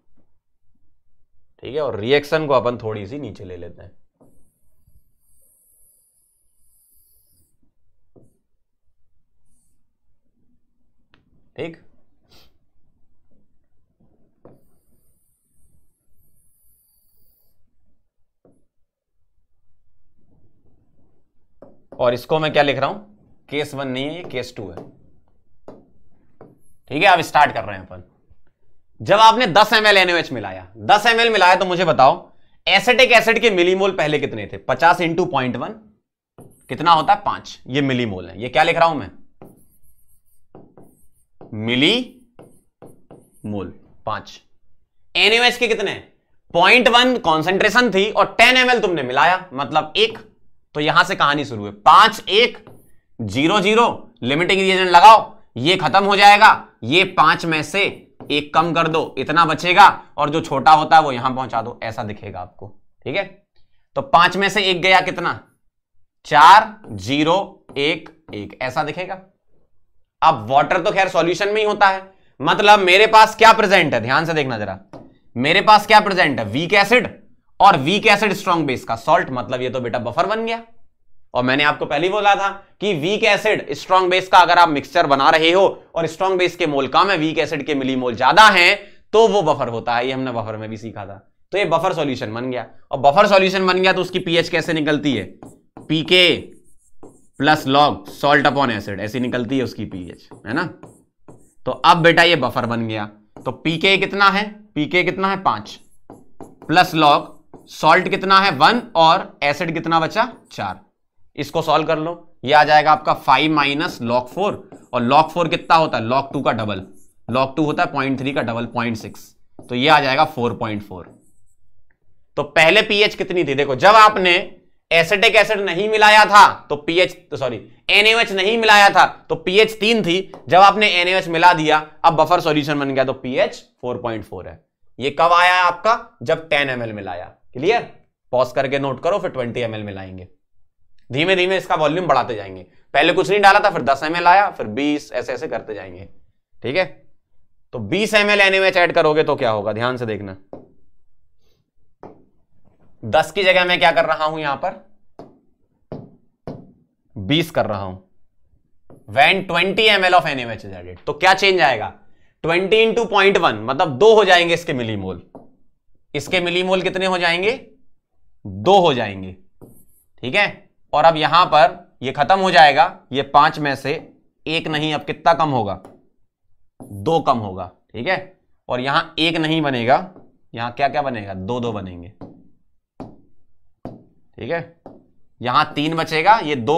ठीक है और रिएक्शन को अपन थोड़ी सी नीचे ले लेते हैं ठीक और इसको मैं क्या लिख रहा हूं केस वन नहीं है ये केस टू है ठीक है अब स्टार्ट कर रहे हैं अपन जब आपने 10 एम एल एनओएच मिलाया 10 एम मिलाया तो मुझे बताओ एसेटिक एसिड के मिलीमोल पहले कितने थे 50 इंटू पॉइंट वन कितना होता है पांच ये मिलीमोल है ये क्या लिख रहा हूं मैं मिली मोल पांच एनएमएच के कितने पॉइंट वन कॉन्सेंट्रेशन थी और टेन एम तुमने मिलाया मतलब एक तो यहां से कहानी शुरू है पांच एक जीरो जीरो लिमिटिंग रिएजेंट लगाओ ये खत्म हो जाएगा ये पांच में से एक कम कर दो इतना बचेगा और जो छोटा होता है वो यहां पहुंचा दो ऐसा दिखेगा आपको ठीक है तो पांच में से एक गया कितना चार जीरो एक एक ऐसा दिखेगा अब वाटर तो खैर सॉल्यूशन में ही होता है मतलब मेरे पास क्या प्रेजेंट है ध्यान से देखना जरा मेरे पास क्या प्रेजेंट है वीक एसिड और वीक एसिड स्ट्रॉन्ग बेस का सॉल्ट मतलब ये तो बेटा बफर बन गया और मैंने आपको पहले बोला था कि वीक एसिड स्ट्रॉन्ग बेस का अगर आप मिक्सचर बना रहे हो और स्ट्रॉन्ग बेस के मोल कम है वीक एसिड के मिली मोल ज्यादा है तो वो बफर होता है ये हमने बफर में भी सीखा था तो ये बफर सॉल्यूशन बन गया और बफर सॉल्यूशन बन गया तो उसकी पीएच कैसे निकलती है pK plus log salt upon acid ऐसी निकलती है उसकी पीएच है ना तो अब बेटा ये बफर बन गया तो पीके कितना है पीके कितना है पांच प्लस लॉग सॉल्ट कितना है वन और एसिड कितना बचा चार इसको सॉल्व कर लो ये आ जाएगा आपका फाइव माइनस लॉक फोर और लॉक फोर कितना होता है लॉक टू का डबल लॉक टू होता है पॉइंट थ्री का डबल पॉइंट सिक्स तो ये आ जाएगा फोर पॉइंट फोर तो पहले पीएच कितनी थी देखो जब आपने एसिटिक एसिड नहीं मिलाया था तो पीएच तो सॉरी एनएच नहीं मिलाया था तो पीएच तीन थी जब आपने एनएच मिला दिया अब बफर सॉल्यूशन बन गया तो पीएच फोर है ये कब आया आपका जब टेन एम मिलाया क्लियर पॉज करके नोट करो फिर ट्वेंटी एम मिलाएंगे धीमे धीमे इसका वॉल्यूम बढ़ाते जाएंगे पहले कुछ नहीं डाला था फिर दस एम आया फिर बीस ऐसे ऐसे करते जाएंगे ठीक है तो बीस एम एल एनएमएच ऐड करोगे तो क्या होगा ध्यान से देखना दस की जगह मैं क्या कर रहा हूं यहां पर बीस कर रहा हूं one twenty M L of NMH is added तो क्या चेंज आएगा ट्वेंटी इंटू पॉइंट वन मतलब दो हो जाएंगे इसके मिलीमोल इसके मिलीमोल कितने हो जाएंगे दो हो जाएंगे ठीक है और अब यहां पर ये खत्म हो जाएगा ये पांच में से एक नहीं अब कितना कम होगा दो कम होगा ठीक है और यहां एक नहीं बनेगा यहां क्या क्या बनेगा दो दो बनेंगे ठीक है यहां तीन बचेगा ये दो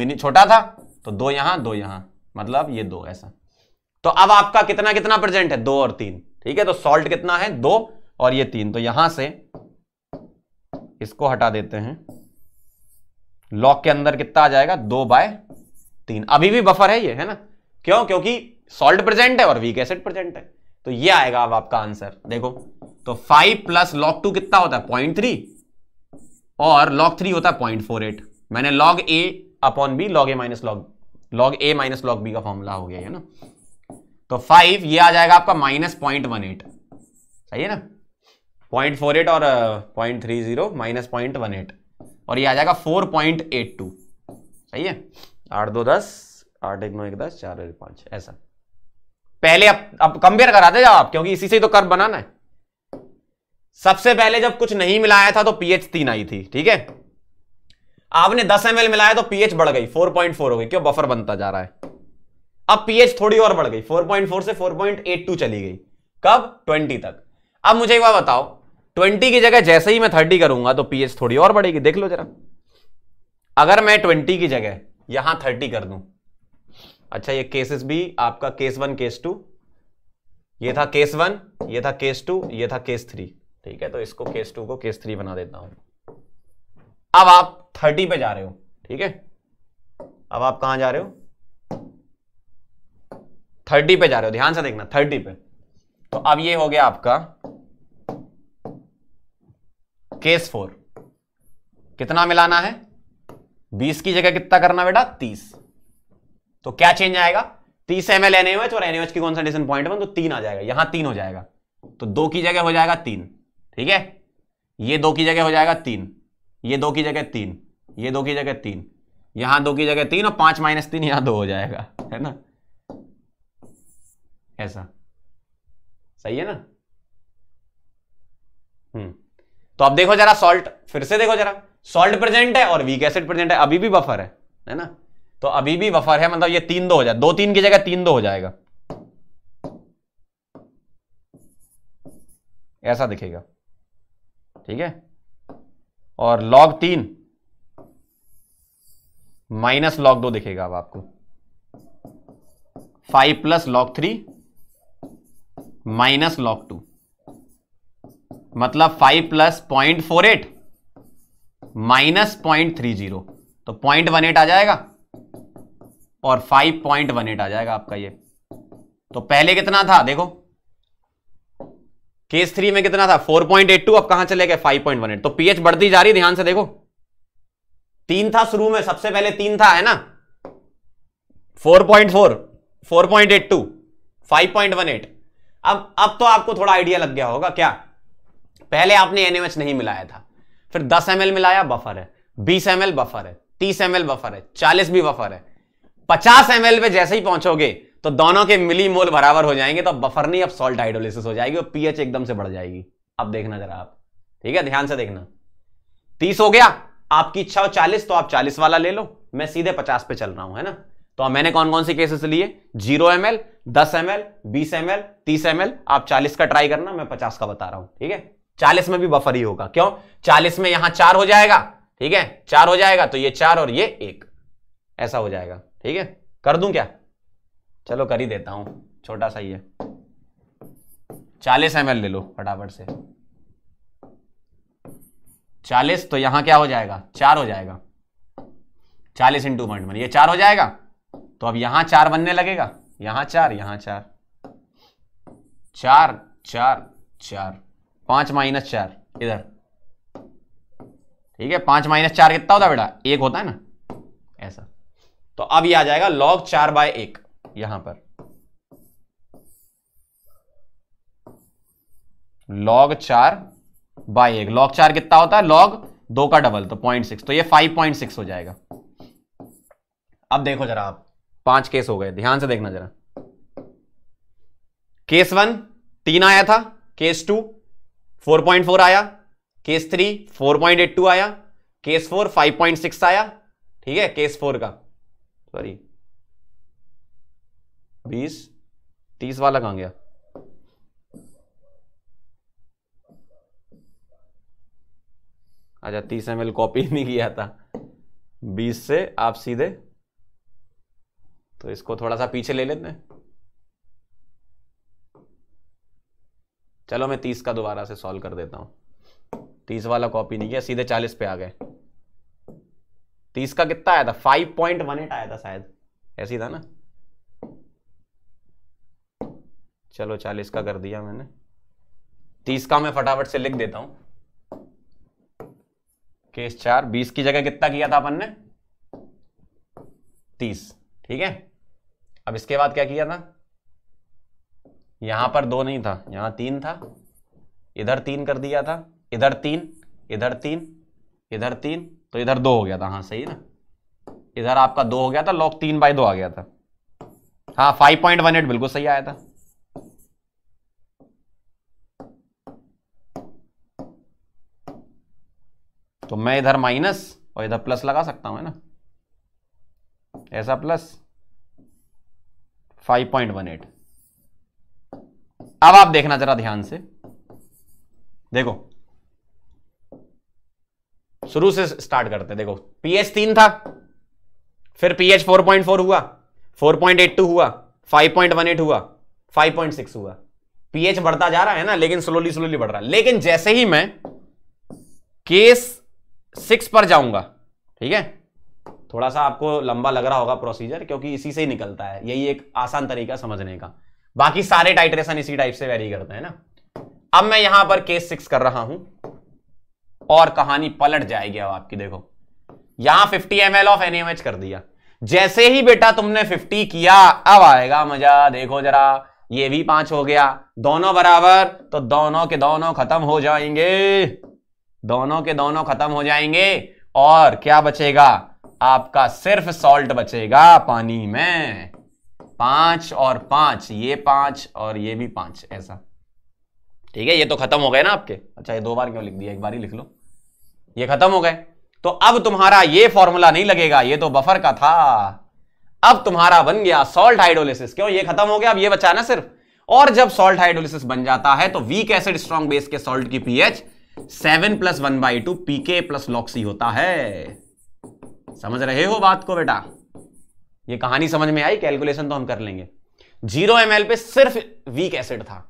मिनी छोटा था तो दो यहां दो यहां मतलब ये दो ऐसा तो अब आपका कितना कितना प्रेजेंट है दो और तीन ठीक है तो सॉल्ट कितना है दो और ये तीन तो यहां से इसको हटा देते हैं लॉक के अंदर कितना आ जाएगा दो बाय तीन अभी भी बफर है ये है ना क्यों क्योंकि सॉल्ट प्रेजेंट है और वीक एसिड प्रेजेंट है तो ये आएगा अब आपका आंसर देखो तो फाइव प्लस लॉक टू कितना होता है पॉइंट थ्री और लॉक थ्री होता है पॉइंट फोर एट मैंने log A upon B log A minus log log A minus log B का फॉर्मूला हो गया है ना तो फाइव ये आ जाएगा आपका माइनस पॉइंट वन एट सही है ना पॉइंट फोर एट और uh, point three zero minus point one eight और ये आ जाएगा फोर पॉइंट एट टू सही है आठ दो दस आठ एक नौ एक दस चार एक पाँच ऐसा पहले अब अब कंपेयर कराते जाओ आप क्योंकि इसी से ही तो कर बनाना है सबसे पहले जब कुछ नहीं मिलाया था तो पीएच तीन आई थी ठीक है आपने 10 एम मिलाया तो पीएच बढ़ गई 4.4 हो गई क्यों बफर बनता जा रहा है अब पीएच थोड़ी और बढ़ गई 4.4 से 4.82 चली गई कब 20 तक अब मुझे एक बार बताओ ट्वेंटी की जगह जैसे ही मैं थर्टी करूंगा तो पीएच थोड़ी और बढ़ेगी देख लो जरा अगर मैं ट्वेंटी की जगह यहां थर्टी कर दू अच्छा ये केसेस भी आपका केस वन केस टू ये था केस वन ये था केस टू ये था केस थ्री ठीक है तो इसको केस टू को केस थ्री बना देता हूं अब आप थर्टी पे जा रहे हो ठीक है अब आप कहां जा रहे हो थर्टी पे जा रहे हो ध्यान से देखना थर्टी पे तो अब ये हो गया आपका केस फोर कितना मिलाना है बीस की जगह कितना करना बेटा तीस तो क्या चेंज आएगा तीस एम एल एन एच और एनएच की कॉन्सेंट्रेशन पॉइंट वन तो तीन आ जाएगा यहां तीन हो जाएगा तो दो की जगह हो जाएगा तीन ठीक है ये दो की जगह हो जाएगा तीन ये दो की जगह तीन ये दो की जगह तीन यहां दो की जगह तीन और पांच माइनस तीन यहां दो हो जाएगा है ना ऐसा सही है ना हम्म तो अब देखो जरा सॉल्ट फिर से देखो जरा सॉल्ट प्रेजेंट है और वीक एसिड प्रेजेंट है अभी भी बफर है है ना तो अभी भी बफर है मतलब ये तीन दो हो जाए दो तीन की जगह तीन दो हो जाएगा ऐसा दिखेगा ठीक है और लॉग तीन माइनस लॉग दो दिखेगा अब आपको five plus log three minus log two मतलब five plus point four eight minus point three zero तो पॉइंट वन एट आ जाएगा और फाइव पॉइंट वन एट आ जाएगा आपका ये तो पहले कितना था देखो केस थ्री में कितना था फोर पॉइंट एट टू अब कहां चले गए फाइव पॉइंट वन एट तो पीएच बढ़ती जा रही ध्यान से देखो तीन था शुरू में सबसे पहले तीन था है ना four point four four point eight two five point one eight अब अब तो आपको थोड़ा आइडिया लग गया होगा क्या पहले आपने एनएमएच नहीं मिलाया था फिर 10 एम मिलाया बफर है बीस एम बफर है तीस एम बफर है चालीस भी बफर है पचास एम पे जैसे ही पहुंचोगे तो दोनों के मिली मोल बराबर हो जाएंगे तो बफर नहीं अब सॉल्ट हाइड्रोलिस हो जाएगी और पीएच एकदम से बढ़ जाएगी अब देखना जरा आप ठीक है ध्यान से देखना तीस हो गया आपकी इच्छा हो चालीस तो आप चालीस वाला ले लो मैं सीधे पचास पे चल रहा हूं है ना तो मैंने कौन कौन सी केसेस लिए जीरो एम एल दस एम एल बीस एम एल तीस एम एल आप चालीस का ट्राई करना मैं पचास का बता रहा हूं ठीक है चालीस में भी बफर ही होगा क्यों चालीस में यहां चार हो जाएगा ठीक है चार हो जाएगा तो ये चार और ये एक ऐसा हो जाएगा ठीक है कर दूं क्या चलो कर ही देता हूं छोटा सा ही है चालीस एम ले लो फटाफट से चालीस तो यहां क्या हो जाएगा चार हो जाएगा चालीस इंटू पॉइंट वन ये चार हो जाएगा तो अब यहां चार बनने लगेगा यहां चार यहां चार चार चार चार पांच माइनस चार इधर ठीक है पांच माइनस चार कितना होता है बेटा एक होता है ना ऐसा तो अब ये आ जाएगा लॉग चार बाय एक यहां पर लॉग चार बाय एक लॉग चार कितना होता है लॉग दो का डबल तो पॉइंट सिक्स तो ये फाइव पॉइंट सिक्स हो जाएगा अब देखो जरा आप पांच केस हो गए ध्यान से देखना जरा केस वन तीन आया था केस टू 4.4 आया केस थ्री 4.82 आया केस फोर 5.6 आया ठीक है केस फोर का सॉरी बीस तीस वाला कहां गया अच्छा तीस एम एल कॉपी नहीं किया था बीस से आप सीधे तो इसको थोड़ा सा पीछे ले लेते हैं चलो मैं तीस का दोबारा से सॉल्व कर देता हूं तीस वाला कॉपी नहीं किया सीधे चालीस पे आ गए तीस का कितना आया था फाइव पॉइंट वन एट आया था शायद ऐसी था ना चलो चालीस का कर दिया मैंने तीस का मैं फटाफट से लिख देता हूं केस चार बीस की जगह कितना किया था अपन ने तीस ठीक है अब इसके बाद क्या किया था यहां पर दो नहीं था यहां तीन था इधर तीन कर दिया था इधर तीन इधर तीन इधर तीन तो इधर दो हो गया था हाँ सही ना इधर आपका दो हो गया था लॉक तीन बाई दो आ गया था हाँ फाइव पॉइंट वन एट बिल्कुल सही आया था तो मैं इधर माइनस और इधर प्लस लगा सकता हूं है ना ऐसा plus five point one eight अब आप देखना जरा ध्यान से देखो शुरू से स्टार्ट करते देखो पीएच तीन था फिर पीएच फोर पॉइंट फोर हुआ फोर पॉइंट एट टू हुआ फाइव पॉइंट वन एट हुआ फाइव पॉइंट सिक्स हुआ पीएच बढ़ता जा रहा है ना लेकिन स्लोली स्लोली बढ़ रहा है लेकिन जैसे ही मैं केस सिक्स पर जाऊंगा ठीक है थोड़ा सा आपको लंबा लग रहा होगा प्रोसीजर क्योंकि इसी से ही निकलता है यही एक आसान तरीका समझने का बाकी सारे टाइट्रेशन इसी टाइप से वेरी करते हैं ना अब मैं यहां पर केस सिक्स कर रहा हूं और कहानी पलट जाएगी अब आपकी देखो यहां 50 एम ऑफ एनएमएच कर दिया जैसे ही बेटा तुमने 50 किया अब आएगा मजा देखो जरा ये भी पांच हो गया दोनों बराबर तो दोनों के दोनों खत्म हो जाएंगे दोनों के दोनों खत्म हो जाएंगे और क्या बचेगा आपका सिर्फ सॉल्ट बचेगा पानी में पांच और पांच ये पांच और ये भी पांच ऐसा ठीक है ये तो खत्म हो गए ना आपके अच्छा ये दो बार क्यों लिख दिया एक बार ही लिख लो ये खत्म हो गए तो अब तुम्हारा ये फॉर्मूला नहीं लगेगा ये तो बफर का था अब तुम्हारा बन गया सॉल्ट हाइड्रोलिसिस क्यों ये खत्म हो गया अब ये बचा ना सिर्फ और जब सॉल्ट हाइड्रोलिसिस बन जाता है तो वीक एसिड स्ट्रॉन्ग बेस के सॉल्ट की pH seven plus one by two pK plus log C होता है समझ रहे हो बात को बेटा ये कहानी समझ में आई कैलकुलेशन तो हम कर लेंगे जीरो एम पे सिर्फ वीक एसिड था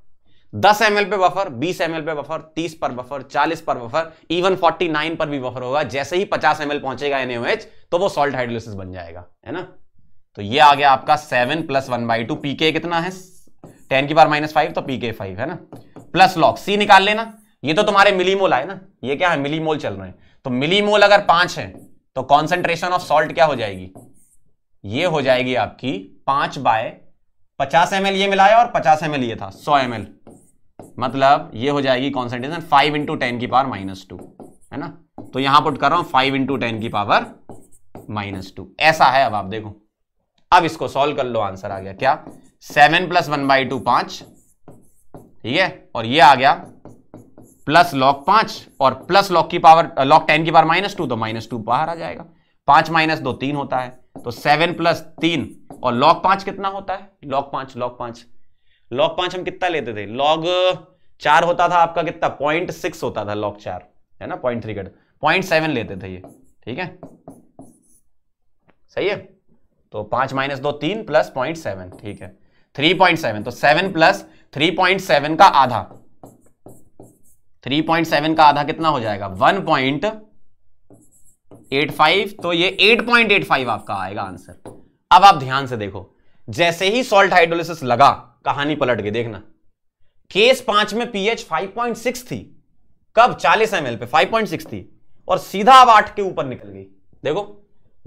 दस एम पे बफर बीस एम पे बफर तीस पर बफर चालीस पर बफर इवन फोर्टी नाइन पर भी बफर होगा जैसे ही पचास एम पहुंचेगा एन तो वो सॉल्ट हाइड्रोलिस बन जाएगा है ना तो ये आ गया आपका seven plus one by two pK कितना है टेन की बार माइनस फाइव तो पीके फाइव है ना प्लस लॉक सी निकाल लेना ये तो तुम्हारे मिलीमोल आए ना ये क्या है मिलीमोल चल रहे हैं तो मिलीमोल अगर पांच है तो कॉन्सेंट्रेशन ऑफ सॉल्ट क्या हो जाएगी ये हो जाएगी आपकी पांच बाय पचास एम ये मिलाया और पचास एम ये था सौ एम मतलब ये हो जाएगी कॉन्सेंट्रेशन फाइव इंटू टेन की पावर माइनस टू है ना तो यहां पुट कर रहा हूं फाइव इंटू टेन की पावर माइनस टू ऐसा है अब आप देखो अब इसको सॉल्व कर लो आंसर आ गया क्या seven plus one by two पांच ठीक है और ये आ गया प्लस लॉक पांच और प्लस लॉक की पावर लॉक टेन की पावर माइनस टू तो माइनस टू बाहर आ जाएगा पांच माइनस दो तीन होता है तो सेवन प्लस तीन और लॉग पांच कितना होता है लॉग पांच लॉग पांच लॉग पांच हम कितना लेते थे लॉग चार होता था आपका कितना पॉइंट सिक्स होता था लॉग चार है ना point three cut point seven लेते थे ये ठीक है सही है तो पांच माइनस दो तीन प्लस पॉइंट सेवन ठीक है थ्री पॉइंट सेवन तो seven plus three point seven का आधा थ्री पॉइंट सेवन का आधा कितना हो जाएगा वन पॉइंट एट फाइव तो ये एट पॉइंट एट फाइव आपका आएगा आंसर अब आप ध्यान से देखो जैसे ही सॉल्ट हाइड्रोलिसिस लगा कहानी पलट गई देखना केस पांच में पीएच 5.6 थी कब 40 एम पे 5.6 थी और सीधा अब आठ के ऊपर निकल गई देखो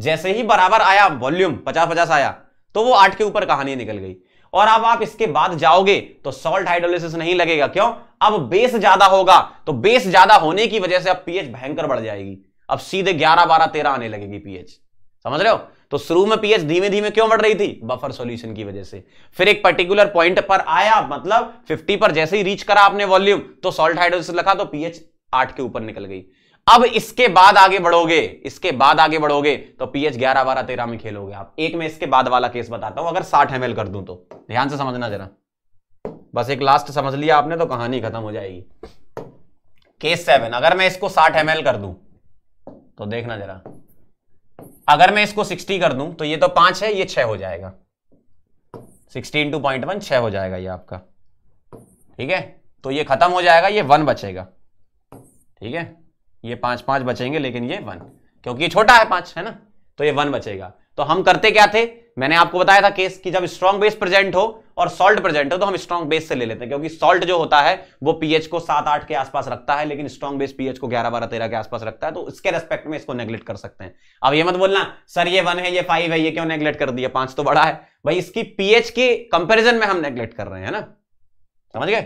जैसे ही बराबर आया वॉल्यूम पचास पचास आया तो वो आठ के ऊपर कहानी निकल गई और अब आप इसके बाद जाओगे तो सॉल्ट हाइड्रोलिसिस नहीं लगेगा क्यों अब बेस ज्यादा होगा तो बेस ज्यादा होने की वजह से अब पीएच भयंकर बढ़ जाएगी अब सीधे 11 12 13 आने लगेगी पीएच समझ रहे हो तो शुरू में पीएच धीमे धीमे क्यों बढ़ रही थी बफर सॉल्यूशन की वजह से फिर एक पर्टिकुलर पॉइंट पर आया मतलब 50 पर जैसे ही रीच करा आपने वॉल्यूम तो सोल्ट हाइड्रोजन लगा तो पीएच आठ के ऊपर निकल गई अब इसके बाद आगे बढ़ोगे इसके बाद आगे बढ़ोगे तो पीएच ग्यारह बारह तेरह में खेलोगे आप एक में इसके बाद वाला केस बताता हूं अगर साठ एम कर दू तो ध्यान से समझना जरा बस एक लास्ट समझ लिया आपने तो कहानी खत्म हो जाएगी केस सेवन अगर मैं इसको 60 एम कर दूं तो देखना जरा अगर मैं इसको 60 कर दूं तो ये तो पांच है ये छह हो जाएगा 60 इंटू पॉइंट वन छह हो जाएगा ये आपका ठीक है तो ये खत्म हो जाएगा ये वन बचेगा ठीक है ये पांच पांच बचेंगे लेकिन ये वन क्योंकि ये छोटा है पांच है ना तो ये वन बचेगा तो हम करते क्या थे मैंने आपको बताया था केस कि जब स्ट्रॉन्ग बेस प्रेजेंट हो और सॉल्ट प्रेजेंट हो तो हम स्ट्रॉन्ग बेस से ले लेते हैं क्योंकि सॉल्ट जो होता है वो पीएच को सात आठ के आसपास रखता है लेकिन स्ट्रॉन्ग बेस पीएच को ग्यारह बारह तेरह के आसपास रखता है तो इसके रेस्पेक्ट में इसको नेग्लेक्ट कर सकते हैं अब ये मत बोलना सर ये वन है ये फाइव है ये क्यों नेग्लेक्ट कर दिया पांच तो बड़ा है भाई इसकी पीएच की कंपेरिजन में हम नेग्लेक्ट कर रहे हैं ना समझ गए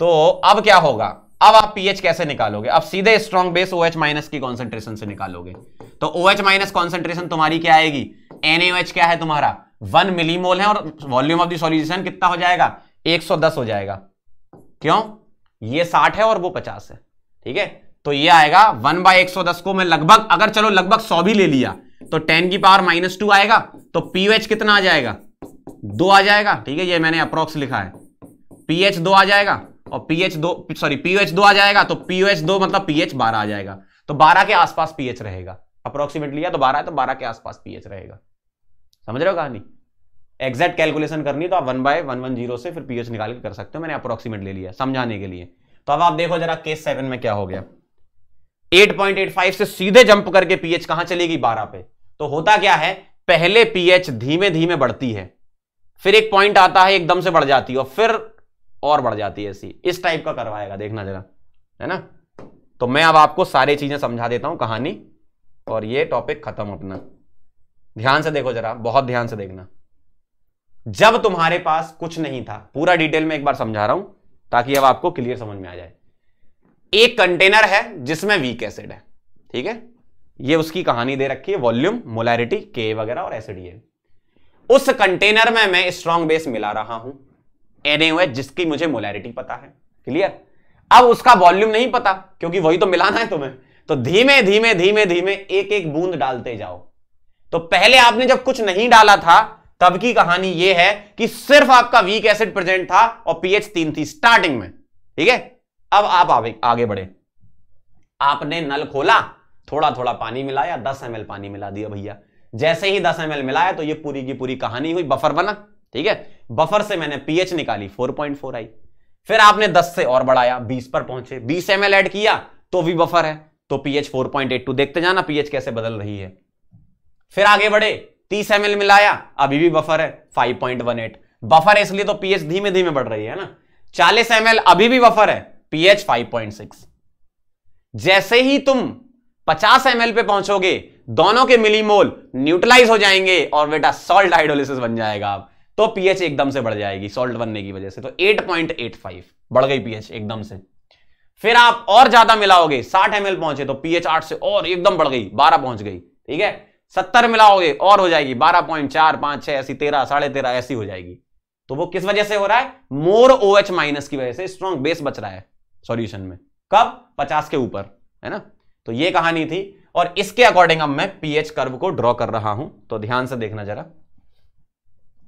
तो अब क्या होगा अब आप पीएच कैसे निकालोगे अब सीधे स्ट्रॉन्ग बेस OH माइनस की कॉन्सेंट्रेशन से निकालोगे तो ओएच माइनस कॉन्सेंट्रेशन तुम्हारी क्या आएगी एनएच क्या है तुम्हारा वन मिलीमोल है और वॉल्यूम ऑफ दॉल्यूशन कितना हो जाएगा 110 हो जाएगा क्यों ये 60 है और वो 50 है ठीक है तो ये आएगा वन बाय एक को मैं लगभग अगर चलो लगभग सौ भी ले लिया तो टेन की पावर माइनस टू आएगा तो पीएच कितना आ जाएगा दो आ जाएगा ठीक है ये मैंने अप्रोक्स लिखा है पीएच दो आ जाएगा और पीएच दो सॉरी पीएच दो आ जाएगा तो पीएच दो मतलब पीएच बारह आ जाएगा तो बारह के आसपास पीएच रहेगा अप्रोक्सीमेटली या तो बारह तो बारह के आसपास पीएच रहेगा समझ रहे हो कहानी एग्जैक्ट कैलकुलेशन करनी तो आप one by one one zero से फिर पीएच निकाल के कर सकते हो मैंने अप्रोक्सीमेट ले लिया समझाने के लिए तो अब आप देखो जरा केस सेवन में क्या हो गया 8.85 से सीधे जंप करके पीएच कहां चलेगी 12 पे तो होता क्या है पहले पीएच धीमे धीमे बढ़ती है फिर एक पॉइंट आता है एकदम से बढ़ जाती है और फिर और बढ़ जाती है ऐसी इस टाइप का करवाएगा देखना जरा है ना तो मैं अब आपको सारी चीजें समझा देता हूं कहानी और ये टॉपिक खत्म अपना ध्यान से देखो जरा बहुत ध्यान से देखना जब तुम्हारे पास कुछ नहीं था पूरा डिटेल में एक बार समझा रहा हूं ताकि अब आपको क्लियर समझ में आ जाए एक कंटेनर है जिसमें वीक एसिड है ठीक है ये उसकी कहानी दे रखी है वॉल्यूम मोलैरिटी के वगैरह और एसिड ये उस कंटेनर में मैं स्ट्रॉन्ग बेस मिला रहा हूं हुए जिसकी मुझे मोलैरिटी पता है क्लियर अब उसका वॉल्यूम नहीं पता क्योंकि वही तो मिलाना है तुम्हें तो धीमे धीमे धीमे धीमे एक एक बूंद डालते जाओ तो पहले आपने जब कुछ नहीं डाला था तब की कहानी यह है कि सिर्फ आपका वीक एसिड प्रेजेंट था और पीएच तीन थी स्टार्टिंग में ठीक है अब आप आगे बढ़े आपने नल खोला थोड़ा थोड़ा पानी मिलाया दस एम पानी मिला दिया भैया जैसे ही दस एम मिलाया तो यह पूरी की पूरी कहानी हुई बफर बना ठीक है बफर से मैंने पीएच निकाली फोर आई फिर आपने 10 से और बढ़ाया 20 पर पहुंचे 20 एम ऐड किया तो भी बफर है तो पीएच 4.82 देखते जाना पीएच कैसे बदल रही है फिर आगे बढ़े तीस एम मिलाया अभी भी बफर है 5.18 बफर है इसलिए तो पीएच धीमे धीमे बढ़ रही है ना चालीस एम अभी भी बफर है पीएच 5.6 जैसे ही तुम 50 एम पे पहुंचोगे दोनों के मिलीमोल न्यूट्रलाइज हो जाएंगे और बेटा सॉल्ट हाइड्रोलिस बन जाएगा आप तो पीएच एकदम से बढ़ जाएगी सॉल्ट बनने की वजह से तो 8.85 बढ़ गई पीएच एकदम से फिर आप और ज्यादा मिलाओगे 60 एम पहुंचे तो पीएच 8 से और एकदम बढ़ गई 12 पहुंच गई ठीक है सत्तर मिलाओगे और हो जाएगी बारह पॉइंट चार पांच छह ऐसी तेरह साढ़े तेरह ऐसी हो जाएगी तो वो किस वजह से हो रहा है मोर ओ एच माइनस की वजह से स्ट्रॉन्ग बेस बच रहा है सॉल्यूशन में कब पचास के ऊपर है ना तो ये कहानी थी और इसके अकॉर्डिंग अब मैं पीएच कर्व को ड्रॉ कर रहा हूं तो ध्यान से देखना जरा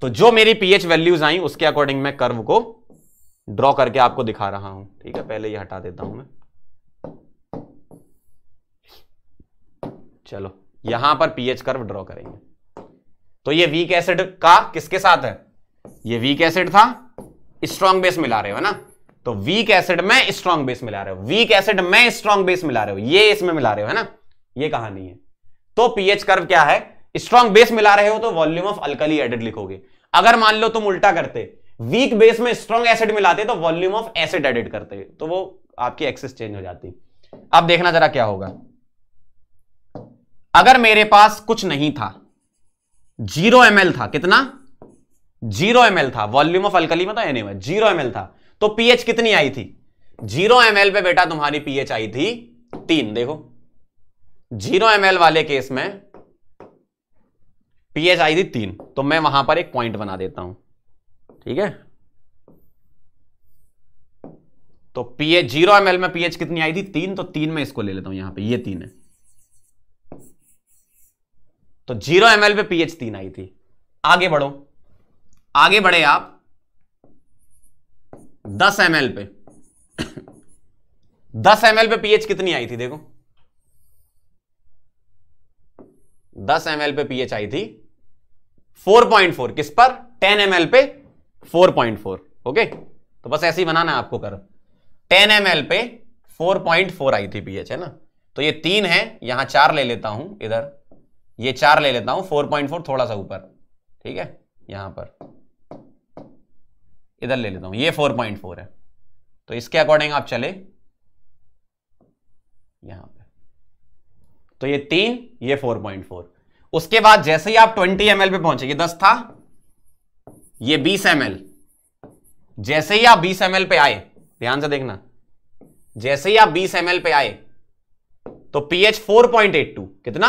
तो जो मेरी पीएच वैल्यूज आई उसके अकॉर्डिंग मैं कर्व को ड्रॉ करके आपको दिखा रहा हूं ठीक है पहले ये हटा देता हूं मैं चलो यहां पर पीएच कर्व ड्रॉ करेंगे तो ये वीक एसिड का किसके साथ है ये वीक एसिड था स्ट्रॉन्ग बेस मिला रहे हो ना तो वीक एसिड में स्ट्रॉन्ग बेस मिला रहे हो वीक एसिड में स्ट्रॉन्ग बेस मिला रहे हो ये इसमें मिला रहे हो है ना ये कहानी है तो पीएच कर्व क्या है स्ट्रॉन्ग बेस मिला रहे हो तो वॉल्यूम ऑफ अल्कली एडेड लिखोगे अगर मान लो तुम उल्टा करते वीक बेस में स्ट्रॉन्ग एसिड मिलाते तो वॉल्यूम ऑफ एसिड एडिट करते तो वो आपकी एक्सेस चेंज हो जाती अब देखना जरा क्या होगा अगर मेरे पास कुछ नहीं था जीरो एम था कितना जीरो एम था वॉल्यूम ऑफ अल्कली में तो एन जीरो एम था तो पीएच कितनी आई थी जीरो एम पे बेटा तुम्हारी पीएच आई थी तीन देखो जीरो एम वाले केस में पीएच आई थी तीन तो मैं वहां पर एक पॉइंट बना देता हूं ठीक है तो पीएच जीरो एम में पीएच कितनी आई थी तीन तो तीन में इसको ले लेता हूं यहां पे ये तीन है तो जीरो एम पे पीएच तीन आई थी आगे बढ़ो आगे बढ़े आप दस एम पे दस एम पे पीएच कितनी आई थी देखो दस एम पे पीएच आई थी 4.4 किस पर 10 एम पे 4.4 ओके तो बस ऐसे ही बनाना है आपको कर 10 एम पे 4.4 आई थी पीएच है ना तो ये तीन है यहां चार ले लेता हूं इधर ये चार ले लेता हूं फोर पॉइंट फोर थोड़ा सा ऊपर ठीक है यहां पर इधर ले लेता हूं ये फोर पॉइंट फोर है तो इसके अकॉर्डिंग आप चले यहां पे तो ये तीन ये फोर पॉइंट फोर उसके बाद जैसे ही आप ट्वेंटी एम पे पहुंचे ये दस था ये बीस एम जैसे ही आप बीस एम पे आए ध्यान से देखना जैसे ही आप बीस एम पे आए तो pH four point eight two कितना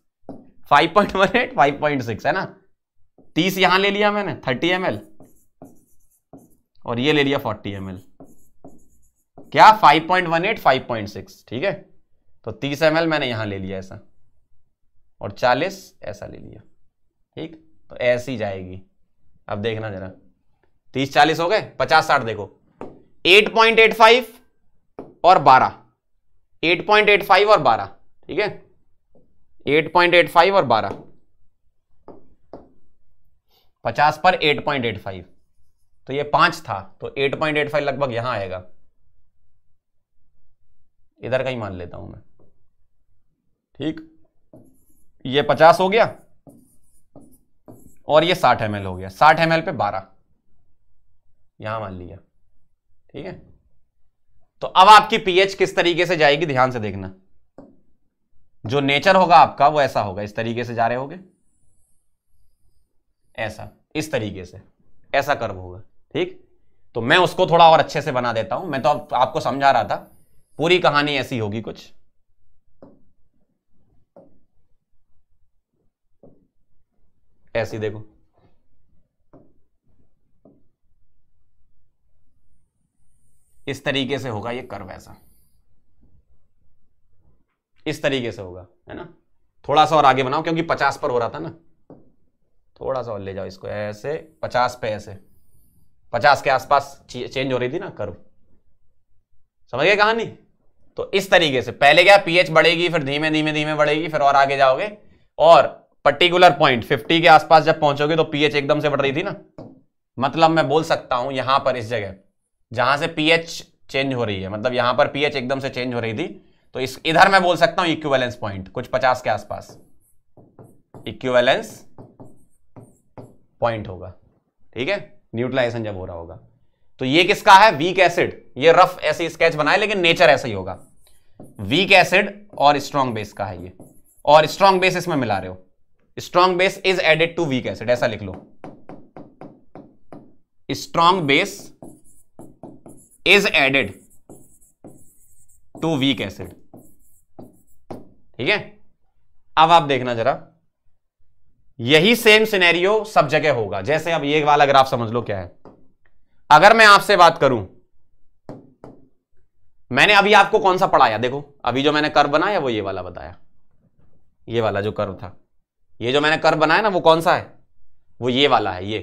तीस यहां ले लिया मैंने थर्टी एम एल और ये ले लिया फोर्टी एम एल क्या five point one eight five point six ठीक है तो तीस एम एल मैंने यहां ले लिया ऐसा और चालीस ऐसा ले लिया ठीक तो ऐसी जाएगी अब देखना जरा तीस चालीस हो गए पचास साठ देखो एट पॉइंट एट फाइव और बारह एट पॉइंट एट फाइव और बारह ठीक है एट पॉइंट एट फाइव और बारह पचास पर एट पॉइंट एट फाइव तो ये पांच था तो एट पॉइंट एट फाइव लगभग यहां आएगा इधर का ही मान लेता हूं मैं ठीक ये पचास हो गया और ये साठ एम हो गया साठ एम पे बारह यहां मान लिया ठीक है तो अब आपकी पीएच किस तरीके से जाएगी ध्यान से देखना जो नेचर होगा आपका वो ऐसा होगा इस तरीके से जा रहे होगे ऐसा इस तरीके से ऐसा कर्व होगा ठीक तो मैं उसको थोड़ा और अच्छे से बना देता हूं मैं तो आप, आपको समझा रहा था पूरी कहानी ऐसी होगी कुछ ऐसी देखो इस तरीके से होगा ये कर्व ऐसा इस तरीके से होगा है ना थोड़ा सा और आगे बनाओ क्योंकि पचास पर हो रहा था ना थोड़ा सा और ले जाओ इसको ऐसे पचास पे ऐसे पचास के आसपास चेंज हो रही थी ना कर्व समझ गए कहानी तो इस तरीके से पहले क्या पीएच बढ़ेगी फिर धीमे धीमे धीमे बढ़ेगी फिर और आगे जाओगे और पर्टिकुलर पॉइंट 50 के आसपास जब पहुंचोगे तो पीएच एकदम से बढ़ रही थी ना मतलब मैं बोल सकता हूं यहां पर इस जगह जहां से पीएच चेंज हो रही है मतलब यहां पर पीएच एकदम से चेंज हो रही थी तो इस इधर मैं बोल सकता हूं इक्विवेलेंस पॉइंट कुछ पचास के आसपास इक्विवेलेंस पॉइंट होगा ठीक है न्यूट्रलाइजेशन जब हो रहा होगा तो ये किसका है वीक एसिड ये रफ ऐसे स्केच बनाए लेकिन नेचर ऐसा ही होगा वीक एसिड और स्ट्रॉन्ग बेस का है ये और स्ट्रॉन्ग बेस इसमें मिला रहे हो strong base is added to weak acid ऐसा लिख लो strong base is added to weak acid ठीक है अब आप देखना जरा यही सेम सिनेरियो सब जगह होगा जैसे अब ये वाला ग्राफ समझ लो क्या है अगर मैं आपसे बात करूं मैंने अभी आपको कौन सा पढ़ाया देखो अभी जो मैंने कर बनाया वो ये वाला बताया ये वाला जो कर्व था ये जो मैंने कर्व बनाया ना वो कौन सा है वो ये वाला है ये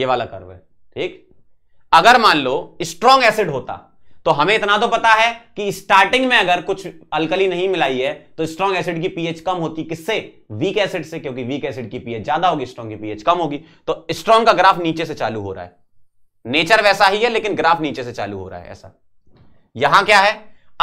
ये वाला कर्व है ठीक अगर मान लो स्ट्रॉन्ग एसिड होता तो हमें इतना तो पता है कि स्टार्टिंग में अगर कुछ अल्कली नहीं मिलाई है तो स्ट्रॉन्ग एसिड की पीएच कम होती किससे वीक एसिड से क्योंकि वीक एसिड की पीएच ज्यादा होगी स्ट्रॉन्ग की पीएच कम होगी तो स्ट्रॉन्ग का ग्राफ नीचे से चालू हो रहा है नेचर वैसा ही है लेकिन ग्राफ नीचे से चालू हो रहा है ऐसा यहां क्या है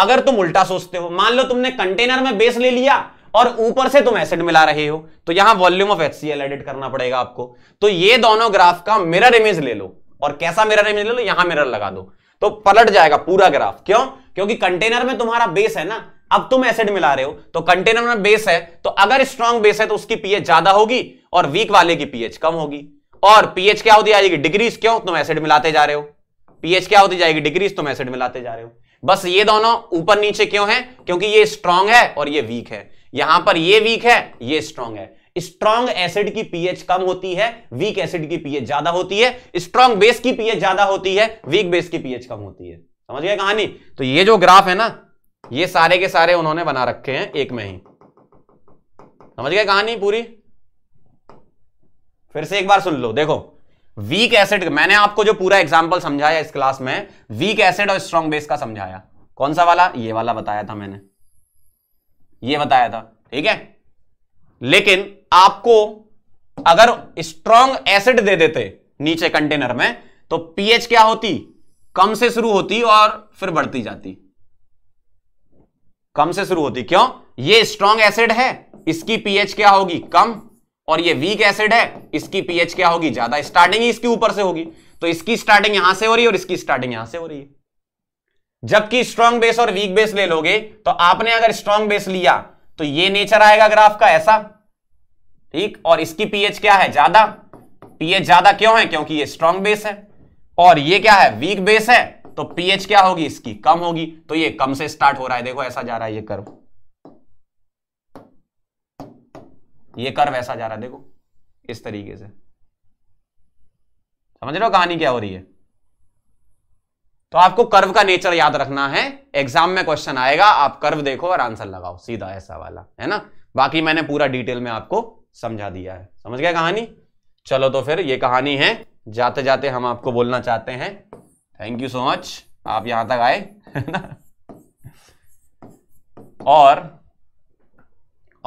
अगर तुम उल्टा सोचते हो मान लो तुमने कंटेनर में बेस ले लिया और ऊपर से तुम एसिड मिला रहे हो तो यहां वॉल्यूम ऑफ एचसीएल एडिट करना पड़ेगा आपको तो ये दोनों ग्राफ का मिरर इमेज ले लो और कैसा मिरर इमेज ले लो यहां मिरर लगा दो तो पलट जाएगा पूरा ग्राफ क्यों क्योंकि कंटेनर में तुम्हारा बेस है ना अब तुम एसिड मिला रहे हो तो कंटेनर में बेस है तो अगर स्ट्रॉन्ग बेस है तो उसकी पीएच ज्यादा होगी और वीक वाले की पीएच कम होगी और पीएच क्या होती जाएगी डिग्रीज क्यों तुम एसिड मिलाते जा रहे हो पीएच क्या होती जाएगी डिग्रीज तुम एसिड मिलाते जा रहे हो बस ये दोनों ऊपर नीचे क्यों है क्योंकि ये स्ट्रांग है और ये वीक है यहां पर ये वीक है ये स्ट्रांग है स्ट्रॉन्ग एसिड की पीएच कम होती है वीक एसिड की पीएच ज्यादा होती है स्ट्रॉन्ग बेस की पीएच ज्यादा होती है वीक बेस की पीएच कम होती है समझ गए कहानी तो ये जो ग्राफ है ना ये सारे के सारे उन्होंने बना रखे हैं एक में ही समझ गए कहानी पूरी फिर से एक बार सुन लो देखो वीक एसिड मैंने आपको जो पूरा एग्जाम्पल समझाया इस क्लास में वीक एसिड और स्ट्रॉन्ग बेस का समझाया कौन सा वाला ये वाला बताया था मैंने ये बताया था ठीक है लेकिन आपको अगर स्ट्रॉन्ग एसिड दे देते नीचे कंटेनर में तो पीएच क्या होती कम से शुरू होती और फिर बढ़ती जाती कम से शुरू होती क्यों ये स्ट्रॉन्ग एसिड है इसकी पीएच क्या होगी कम और ये वीक एसिड है इसकी पीएच क्या होगी ज्यादा स्टार्टिंग ही इसके ऊपर से होगी तो इसकी स्टार्टिंग यहां से हो रही है और इसकी स्टार्टिंग यहां से हो रही है जबकि स्ट्रॉन्ग बेस और वीक बेस ले लोगे तो आपने अगर स्ट्रॉन्ग बेस लिया तो ये नेचर आएगा ग्राफ का ऐसा ठीक और इसकी पीएच क्या है ज्यादा पीएच ज्यादा क्यों है क्योंकि ये स्ट्रॉन्ग बेस है और ये क्या है वीक बेस है तो पीएच क्या होगी इसकी कम होगी तो ये कम से स्टार्ट हो रहा है देखो ऐसा जा रहा है ये कर्व ये कर्व ऐसा जा रहा है देखो इस तरीके से समझ रहे हो कहानी क्या हो रही है तो आपको कर्व का नेचर याद रखना है एग्जाम में क्वेश्चन आएगा आप कर्व देखो और आंसर लगाओ सीधा ऐसा वाला है ना बाकी मैंने पूरा डिटेल में आपको समझा दिया है समझ गया कहानी चलो तो फिर ये कहानी है जाते जाते हम आपको बोलना चाहते हैं थैंक यू सो मच आप यहां तक आए और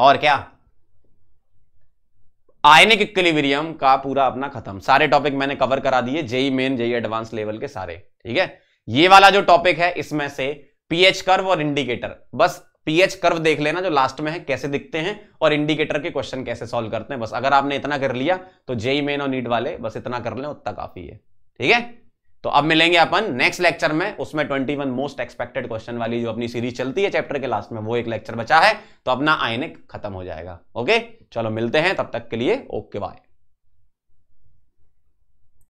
और क्या आयनिक इक्विलिब्रियम का पूरा अपना खत्म सारे टॉपिक मैंने कवर करा दिए JEE Main JEE advance level के सारे ठीक है ये वाला जो टॉपिक है इसमें से पीएच कर्व और इंडिकेटर बस पीएच कर्व देख लेना जो लास्ट में है कैसे दिखते हैं और इंडिकेटर के क्वेश्चन कैसे सॉल्व करते हैं बस अगर आपने इतना कर लिया तो जेई मेन e और नीट वाले बस इतना कर ले उतना काफी है ठीक है तो अब मिलेंगे अपन नेक्स्ट लेक्चर में उसमें 21 मोस्ट एक्सपेक्टेड क्वेश्चन वाली जो अपनी सीरीज चलती है चैप्टर के लास्ट में वो एक लेक्चर बचा है तो अपना आयनिक खत्म हो जाएगा ओके चलो मिलते हैं तब तक के लिए ओके बाय